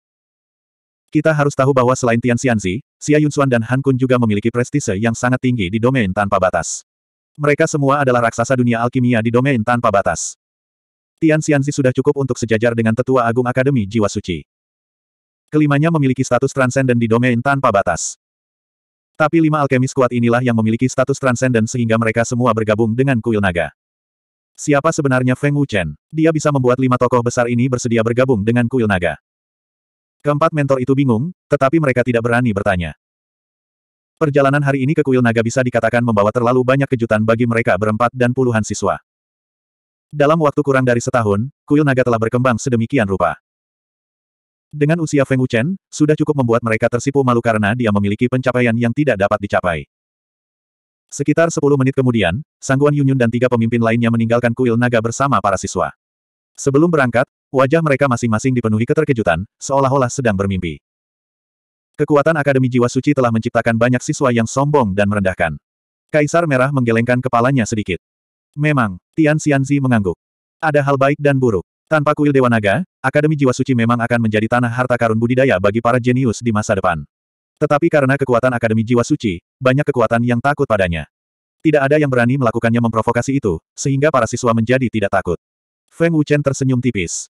Kita harus tahu bahwa selain Tian Xianzi, Xia Yunxuan dan Han Kun juga memiliki prestise yang sangat tinggi di domain tanpa batas. Mereka semua adalah raksasa dunia alkimia di domain tanpa batas. Tian Xianzi sudah cukup untuk sejajar dengan Tetua Agung Akademi Jiwa Suci. Kelimanya memiliki status transenden di domain tanpa batas. Tapi lima alkemis kuat inilah yang memiliki status transenden sehingga mereka semua bergabung dengan kuil naga. Siapa sebenarnya Feng Wuchen? Dia bisa membuat lima tokoh besar ini bersedia bergabung dengan kuil naga. Keempat mentor itu bingung, tetapi mereka tidak berani bertanya. Perjalanan hari ini ke kuil naga bisa dikatakan membawa terlalu banyak kejutan bagi mereka berempat dan puluhan siswa. Dalam waktu kurang dari setahun, kuil naga telah berkembang sedemikian rupa. Dengan usia Feng Wuchen, sudah cukup membuat mereka tersipu malu karena dia memiliki pencapaian yang tidak dapat dicapai. Sekitar 10 menit kemudian, Sangguan Yunyun dan tiga pemimpin lainnya meninggalkan kuil naga bersama para siswa. Sebelum berangkat, wajah mereka masing-masing dipenuhi keterkejutan, seolah-olah sedang bermimpi. Kekuatan Akademi Jiwa Suci telah menciptakan banyak siswa yang sombong dan merendahkan. Kaisar Merah menggelengkan kepalanya sedikit. Memang, Tian Xianzi mengangguk. Ada hal baik dan buruk. Tanpa kuil Dewa Naga, Akademi Jiwa Suci memang akan menjadi tanah harta karun budidaya bagi para jenius di masa depan. Tetapi karena kekuatan Akademi Jiwa Suci, banyak kekuatan yang takut padanya. Tidak ada yang berani melakukannya memprovokasi itu, sehingga para siswa menjadi tidak takut. Feng Wuchen tersenyum tipis.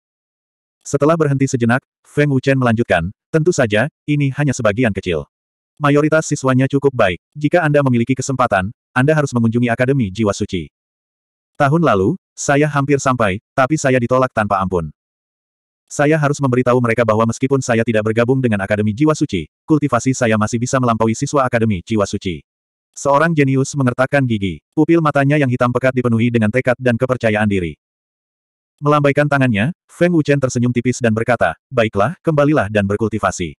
Setelah berhenti sejenak, Feng Wuchen melanjutkan, tentu saja, ini hanya sebagian kecil. Mayoritas siswanya cukup baik. Jika Anda memiliki kesempatan, Anda harus mengunjungi Akademi Jiwa Suci. Tahun lalu, saya hampir sampai, tapi saya ditolak tanpa ampun. Saya harus memberitahu mereka bahwa meskipun saya tidak bergabung dengan Akademi Jiwa Suci, kultivasi saya masih bisa melampaui siswa Akademi Jiwa Suci. Seorang jenius mengertakkan gigi. Pupil matanya yang hitam pekat dipenuhi dengan tekad dan kepercayaan diri. Melambaikan tangannya, Feng Wuchen tersenyum tipis dan berkata, Baiklah, kembalilah dan berkultivasi.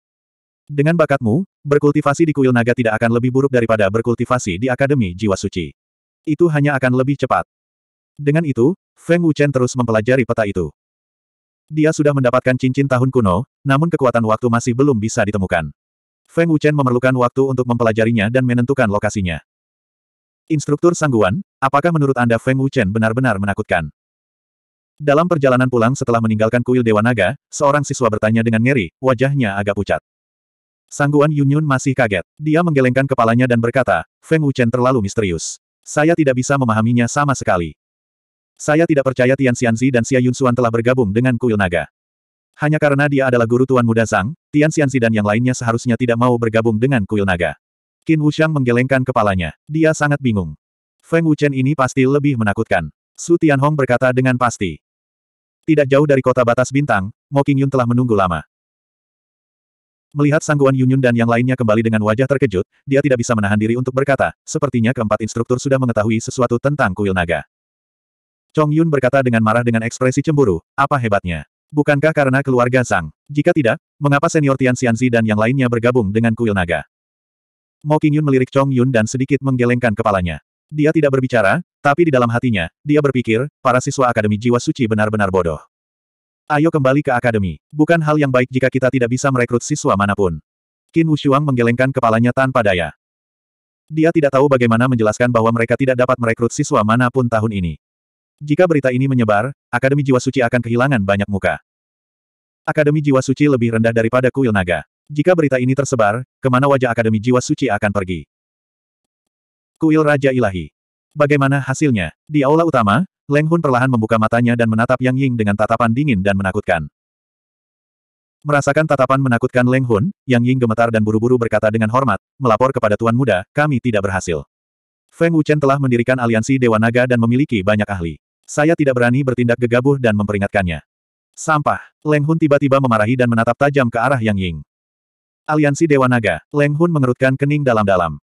Dengan bakatmu, berkultivasi di kuil naga tidak akan lebih buruk daripada berkultivasi di Akademi Jiwa Suci. Itu hanya akan lebih cepat. Dengan itu, Feng Wuchen terus mempelajari peta itu. Dia sudah mendapatkan cincin tahun kuno, namun kekuatan waktu masih belum bisa ditemukan. Feng Wuchen memerlukan waktu untuk mempelajarinya dan menentukan lokasinya. Instruktur Sangguan, apakah menurut Anda Feng Wuchen benar-benar menakutkan? Dalam perjalanan pulang setelah meninggalkan kuil Dewa Naga, seorang siswa bertanya dengan ngeri, wajahnya agak pucat. Sangguan Yunyun masih kaget. Dia menggelengkan kepalanya dan berkata, Feng Wuchen terlalu misterius. Saya tidak bisa memahaminya sama sekali. Saya tidak percaya Tian Xianzi dan Xia Yunsuan telah bergabung dengan kuil naga. Hanya karena dia adalah guru Tuan Muda Zhang, Tian Xianzi dan yang lainnya seharusnya tidak mau bergabung dengan kuil naga. Qin Wuxiang menggelengkan kepalanya. Dia sangat bingung. Feng Wuchen ini pasti lebih menakutkan. Su Tianhong berkata dengan pasti. Tidak jauh dari kota batas bintang, Mo Qingyun telah menunggu lama. Melihat sangguan Yunyun dan yang lainnya kembali dengan wajah terkejut, dia tidak bisa menahan diri untuk berkata, sepertinya keempat instruktur sudah mengetahui sesuatu tentang kuil naga. Chong Yun berkata dengan marah dengan ekspresi cemburu, apa hebatnya? Bukankah karena keluarga Sang? Jika tidak, mengapa senior Tian Xianzi dan yang lainnya bergabung dengan kuil naga? Mo Yun melirik Chong Yun dan sedikit menggelengkan kepalanya. Dia tidak berbicara, tapi di dalam hatinya, dia berpikir, para siswa Akademi Jiwa Suci benar-benar bodoh. Ayo kembali ke Akademi. Bukan hal yang baik jika kita tidak bisa merekrut siswa manapun. Qin Wushuang menggelengkan kepalanya tanpa daya. Dia tidak tahu bagaimana menjelaskan bahwa mereka tidak dapat merekrut siswa manapun tahun ini. Jika berita ini menyebar, Akademi Jiwa Suci akan kehilangan banyak muka. Akademi Jiwa Suci lebih rendah daripada kuil naga. Jika berita ini tersebar, kemana wajah Akademi Jiwa Suci akan pergi? Kuil Raja Ilahi. Bagaimana hasilnya? Di aula utama, Leng Hun perlahan membuka matanya dan menatap Yang Ying dengan tatapan dingin dan menakutkan. Merasakan tatapan menakutkan Leng Hun, Yang Ying gemetar dan buru-buru berkata dengan hormat, melapor kepada Tuan Muda, kami tidak berhasil. Feng Wuchen telah mendirikan aliansi Dewa Naga dan memiliki banyak ahli. Saya tidak berani bertindak gegabah dan memperingatkannya. Sampah. Leng Hun tiba-tiba memarahi dan menatap tajam ke arah Yang Ying. Aliansi Dewa Naga. Leng Hun mengerutkan kening dalam-dalam.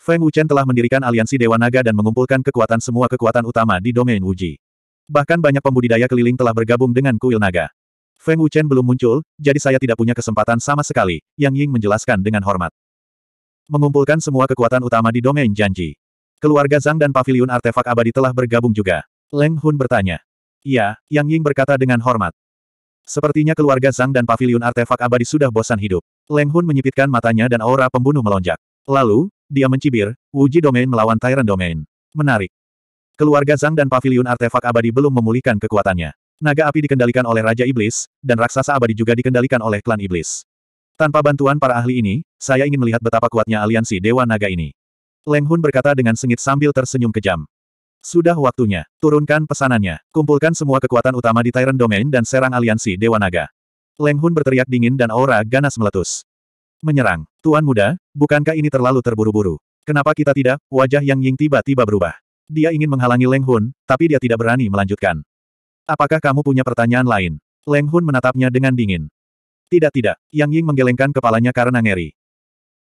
Feng Wuchen telah mendirikan aliansi Dewa Naga dan mengumpulkan kekuatan semua kekuatan utama di domain Wuji. Bahkan banyak pembudidaya keliling telah bergabung dengan kuil naga. Feng Wuchen belum muncul, jadi saya tidak punya kesempatan sama sekali, Yang Ying menjelaskan dengan hormat. Mengumpulkan semua kekuatan utama di domain janji. Keluarga Zhang dan paviliun artefak abadi telah bergabung juga. Leng Hun bertanya. ya Yang Ying berkata dengan hormat. Sepertinya keluarga Zhang dan paviliun artefak abadi sudah bosan hidup. Leng Hun menyipitkan matanya dan aura pembunuh melonjak. Lalu, dia mencibir, Wuji Domain melawan Tyrant Domain. Menarik. Keluarga Zhang dan paviliun artefak abadi belum memulihkan kekuatannya. Naga api dikendalikan oleh Raja Iblis, dan raksasa abadi juga dikendalikan oleh klan Iblis. Tanpa bantuan para ahli ini, saya ingin melihat betapa kuatnya aliansi Dewa Naga ini. Leng Hun berkata dengan sengit sambil tersenyum kejam. Sudah waktunya, turunkan pesanannya, kumpulkan semua kekuatan utama di Tyrant Domain dan serang aliansi Dewa Naga. Leng Hun berteriak dingin dan aura ganas meletus. Menyerang, Tuan Muda, bukankah ini terlalu terburu-buru? Kenapa kita tidak, wajah Yang Ying tiba-tiba berubah. Dia ingin menghalangi Leng Hun, tapi dia tidak berani melanjutkan. Apakah kamu punya pertanyaan lain? Leng Hun menatapnya dengan dingin. Tidak tidak, Yang Ying menggelengkan kepalanya karena ngeri.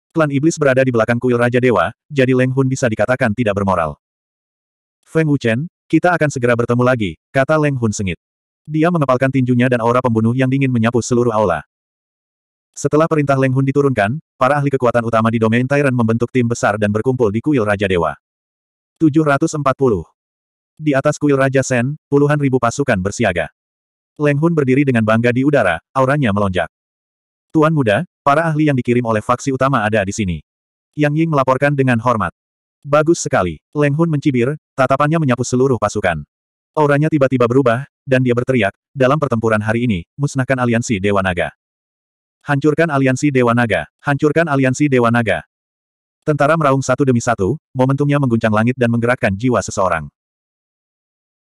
Klan Iblis berada di belakang kuil Raja Dewa, jadi Leng Hun bisa dikatakan tidak bermoral. Feng Wuchen, kita akan segera bertemu lagi, kata Leng Hun sengit. Dia mengepalkan tinjunya dan aura pembunuh yang dingin menyapu seluruh aula. Setelah perintah Leng Hun diturunkan, para ahli kekuatan utama di domain Tyrant membentuk tim besar dan berkumpul di kuil Raja Dewa. 740. Di atas kuil Raja Sen, puluhan ribu pasukan bersiaga. Leng Hun berdiri dengan bangga di udara, auranya melonjak. Tuan muda, Para ahli yang dikirim oleh faksi utama ada di sini. Yang Ying melaporkan dengan hormat. Bagus sekali. Leng Hun mencibir, tatapannya menyapu seluruh pasukan. Auranya tiba-tiba berubah, dan dia berteriak, dalam pertempuran hari ini, musnahkan aliansi Dewa Naga. Hancurkan aliansi Dewa Naga. Hancurkan aliansi Dewa Naga. Tentara meraung satu demi satu, momentumnya mengguncang langit dan menggerakkan jiwa seseorang.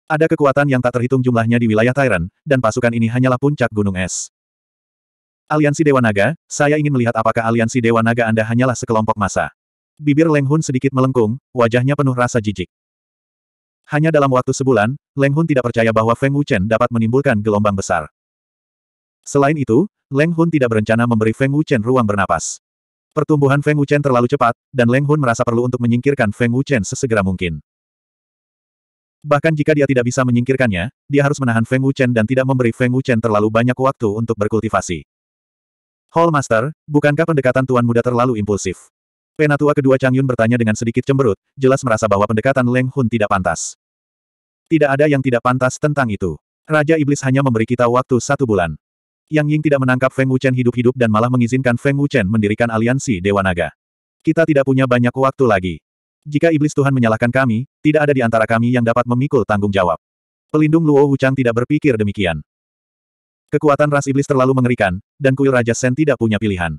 Ada kekuatan yang tak terhitung jumlahnya di wilayah Tyran, dan pasukan ini hanyalah puncak gunung es. Aliansi Dewa Naga, saya ingin melihat apakah aliansi Dewa Naga Anda hanyalah sekelompok massa. Bibir Leng Hun sedikit melengkung, wajahnya penuh rasa jijik. Hanya dalam waktu sebulan, Leng Hun tidak percaya bahwa Feng Wuchen dapat menimbulkan gelombang besar. Selain itu, Leng Hun tidak berencana memberi Feng Wuchen ruang bernapas. Pertumbuhan Feng Wuchen terlalu cepat, dan Leng Hun merasa perlu untuk menyingkirkan Feng Wuchen sesegera mungkin. Bahkan jika dia tidak bisa menyingkirkannya, dia harus menahan Feng Wuchen dan tidak memberi Feng Wuchen terlalu banyak waktu untuk berkultivasi. Hall Master, bukankah pendekatan tuan muda terlalu impulsif? Penatua kedua Chang Yun bertanya dengan sedikit cemberut, jelas merasa bahwa pendekatan Leng Hun tidak pantas. Tidak ada yang tidak pantas tentang itu. Raja Iblis hanya memberi kita waktu satu bulan. Yang Ying tidak menangkap Feng Wuchen hidup-hidup dan malah mengizinkan Feng Wuchen mendirikan aliansi Dewa Naga. Kita tidak punya banyak waktu lagi. Jika Iblis Tuhan menyalahkan kami, tidak ada di antara kami yang dapat memikul tanggung jawab. Pelindung Luo Wuchang tidak berpikir demikian. Kekuatan ras iblis terlalu mengerikan, dan kuil Raja Sen tidak punya pilihan.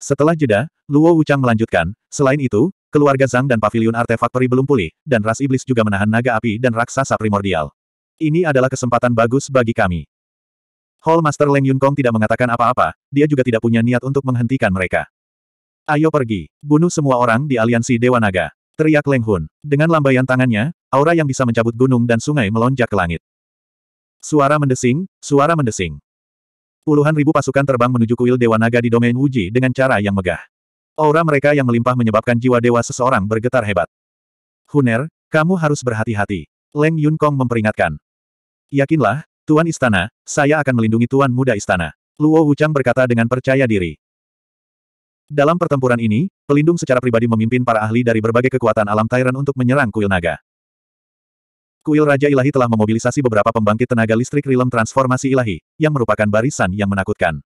Setelah jeda, Luo Wuchang melanjutkan, selain itu, keluarga Zhang dan pavilion artefak peri belum pulih, dan ras iblis juga menahan naga api dan raksasa primordial. Ini adalah kesempatan bagus bagi kami. Hall Master Leng Yun Kong tidak mengatakan apa-apa, dia juga tidak punya niat untuk menghentikan mereka. Ayo pergi, bunuh semua orang di aliansi Dewa Naga. Teriak Leng Hun. Dengan lambaian tangannya, aura yang bisa mencabut gunung dan sungai melonjak ke langit. Suara mendesing, suara mendesing. Puluhan ribu pasukan terbang menuju kuil Dewa Naga di domain Wuji dengan cara yang megah. Aura mereka yang melimpah menyebabkan jiwa dewa seseorang bergetar hebat. Huner, kamu harus berhati-hati. Leng Yun Kong memperingatkan. Yakinlah, Tuan Istana, saya akan melindungi Tuan Muda Istana. Luo Wuchang berkata dengan percaya diri. Dalam pertempuran ini, pelindung secara pribadi memimpin para ahli dari berbagai kekuatan alam Tyrant untuk menyerang kuil naga. Kuil Raja Ilahi telah memobilisasi beberapa pembangkit tenaga listrik Rilem Transformasi Ilahi, yang merupakan barisan yang menakutkan.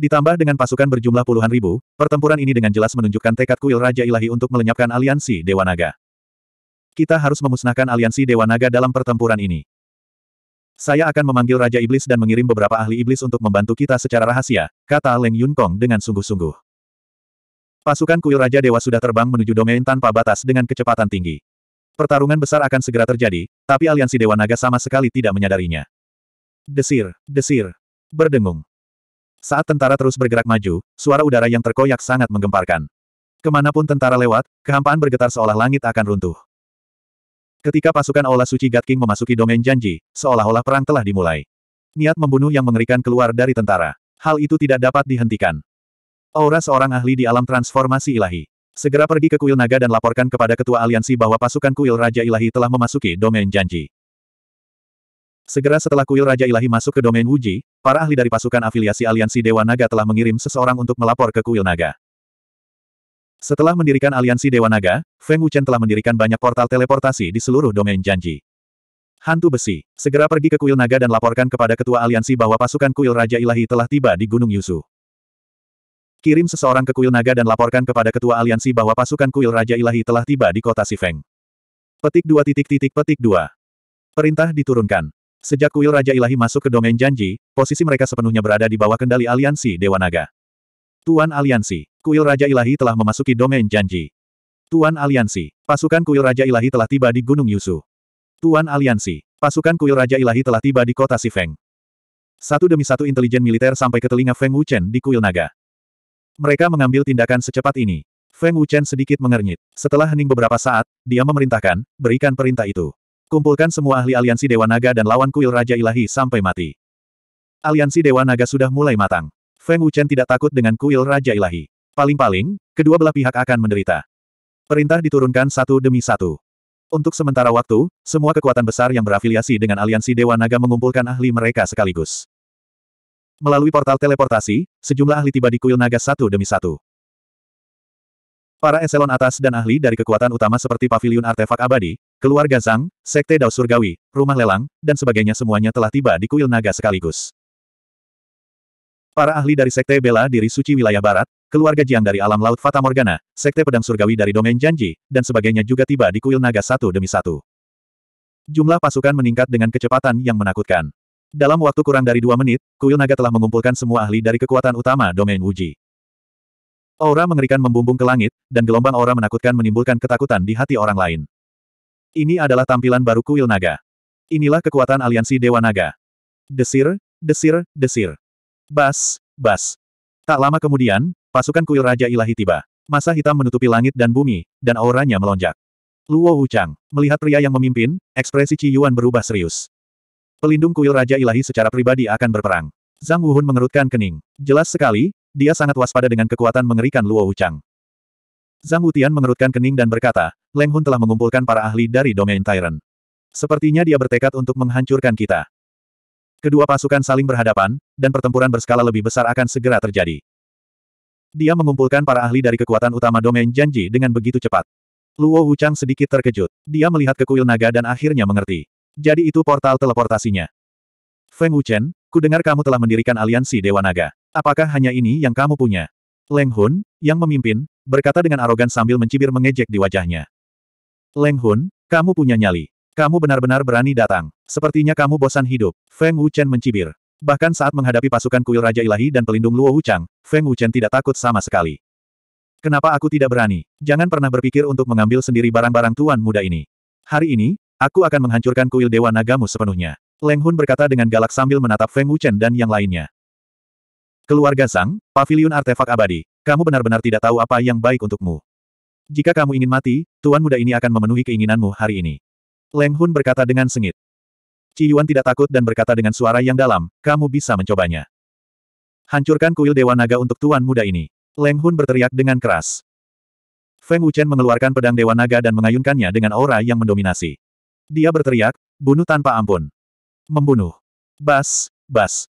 Ditambah dengan pasukan berjumlah puluhan ribu, pertempuran ini dengan jelas menunjukkan tekad Kuil Raja Ilahi untuk melenyapkan aliansi Dewa Naga. Kita harus memusnahkan aliansi Dewa Naga dalam pertempuran ini. Saya akan memanggil Raja Iblis dan mengirim beberapa ahli iblis untuk membantu kita secara rahasia, kata Leng Kong dengan sungguh-sungguh. Pasukan kuil Raja Dewa sudah terbang menuju domain tanpa batas dengan kecepatan tinggi. Pertarungan besar akan segera terjadi, tapi aliansi Dewa Naga sama sekali tidak menyadarinya. Desir, desir, berdengung. Saat tentara terus bergerak maju, suara udara yang terkoyak sangat menggemparkan. Kemanapun tentara lewat, kehampaan bergetar seolah langit akan runtuh. Ketika pasukan Aula Suci God King memasuki domain janji, seolah-olah perang telah dimulai. Niat membunuh yang mengerikan keluar dari tentara. Hal itu tidak dapat dihentikan. Aura seorang ahli di alam transformasi ilahi. Segera pergi ke kuil naga dan laporkan kepada ketua aliansi bahwa pasukan kuil Raja Ilahi telah memasuki domain janji. Segera setelah kuil Raja Ilahi masuk ke domain Wuji, para ahli dari pasukan afiliasi aliansi Dewa Naga telah mengirim seseorang untuk melapor ke kuil naga. Setelah mendirikan aliansi Dewa Naga, Feng Wuchen telah mendirikan banyak portal teleportasi di seluruh domain janji. Hantu besi, segera pergi ke kuil naga dan laporkan kepada ketua aliansi bahwa pasukan kuil Raja Ilahi telah tiba di Gunung Yusu. Kirim seseorang ke kuil naga dan laporkan kepada ketua aliansi bahwa pasukan kuil Raja Ilahi telah tiba di kota Sifeng. Petik dua titik titik petik dua. Perintah diturunkan. Sejak kuil Raja Ilahi masuk ke domain janji, posisi mereka sepenuhnya berada di bawah kendali aliansi Dewa Naga. Tuan Aliansi, kuil Raja Ilahi telah memasuki domain janji. Tuan Aliansi, pasukan kuil Raja Ilahi telah tiba di Gunung Yusu. Tuan Aliansi, pasukan kuil Raja Ilahi telah tiba di kota Sifeng. Satu demi satu intelijen militer sampai ke telinga Feng Wuchen di kuil naga. Mereka mengambil tindakan secepat ini. Feng Wuchen sedikit mengernyit. Setelah hening beberapa saat, dia memerintahkan, berikan perintah itu. Kumpulkan semua ahli aliansi Dewa Naga dan lawan kuil Raja Ilahi sampai mati. Aliansi Dewa Naga sudah mulai matang. Feng Wuchen tidak takut dengan kuil Raja Ilahi. Paling-paling, kedua belah pihak akan menderita. Perintah diturunkan satu demi satu. Untuk sementara waktu, semua kekuatan besar yang berafiliasi dengan aliansi Dewa Naga mengumpulkan ahli mereka sekaligus. Melalui portal teleportasi, sejumlah ahli tiba di kuil naga satu demi satu. Para eselon atas dan ahli dari kekuatan utama seperti Paviliun artefak abadi, keluarga Zhang, sekte Dao Surgawi, rumah lelang, dan sebagainya semuanya telah tiba di kuil naga sekaligus. Para ahli dari sekte bela diri suci wilayah barat, keluarga Jiang dari alam laut Fata Morgana, sekte pedang surgawi dari domain janji, dan sebagainya juga tiba di kuil naga satu demi satu. Jumlah pasukan meningkat dengan kecepatan yang menakutkan. Dalam waktu kurang dari dua menit, kuil naga telah mengumpulkan semua ahli dari kekuatan utama domain Wuji. Aura mengerikan membumbung ke langit, dan gelombang aura menakutkan menimbulkan ketakutan di hati orang lain. Ini adalah tampilan baru kuil naga. Inilah kekuatan aliansi Dewa Naga. Desir, desir, desir. Bas, bas. Tak lama kemudian, pasukan kuil Raja Ilahi tiba. Masa hitam menutupi langit dan bumi, dan auranya melonjak. Luo Wuchang, melihat pria yang memimpin, ekspresi Ci Yuan berubah serius. Pelindung kuil Raja Ilahi secara pribadi akan berperang. Zhang Wuhun mengerutkan kening. Jelas sekali, dia sangat waspada dengan kekuatan mengerikan Luo Wuchang. Zhang Wutian mengerutkan kening dan berkata, Leng Hun telah mengumpulkan para ahli dari domain Tyrant. Sepertinya dia bertekad untuk menghancurkan kita. Kedua pasukan saling berhadapan, dan pertempuran berskala lebih besar akan segera terjadi. Dia mengumpulkan para ahli dari kekuatan utama domain janji dengan begitu cepat. Luo Wuchang sedikit terkejut. Dia melihat ke kuil naga dan akhirnya mengerti. Jadi itu portal teleportasinya. Feng Wuchen, dengar kamu telah mendirikan aliansi Dewa Naga. Apakah hanya ini yang kamu punya? Leng Hun, yang memimpin, berkata dengan arogan sambil mencibir mengejek di wajahnya. Leng Hun, kamu punya nyali. Kamu benar-benar berani datang. Sepertinya kamu bosan hidup. Feng Wuchen mencibir. Bahkan saat menghadapi pasukan kuil Raja Ilahi dan pelindung Luo Wuchang, Feng Wuchen tidak takut sama sekali. Kenapa aku tidak berani? Jangan pernah berpikir untuk mengambil sendiri barang-barang tuan muda ini. Hari ini, Aku akan menghancurkan kuil Dewa Nagamu sepenuhnya. Leng Hun berkata dengan galak sambil menatap Feng Wuchen dan yang lainnya. Keluarga Zhang, Paviliun Artefak Abadi, kamu benar-benar tidak tahu apa yang baik untukmu. Jika kamu ingin mati, tuan muda ini akan memenuhi keinginanmu hari ini. Leng Hun berkata dengan sengit. Ci Yuan tidak takut dan berkata dengan suara yang dalam, kamu bisa mencobanya. Hancurkan kuil Dewa Naga untuk tuan muda ini. Leng Hun berteriak dengan keras. Feng Wuchen mengeluarkan pedang Dewa Naga dan mengayunkannya dengan aura yang mendominasi. Dia berteriak, bunuh tanpa ampun. Membunuh. Bas, bas.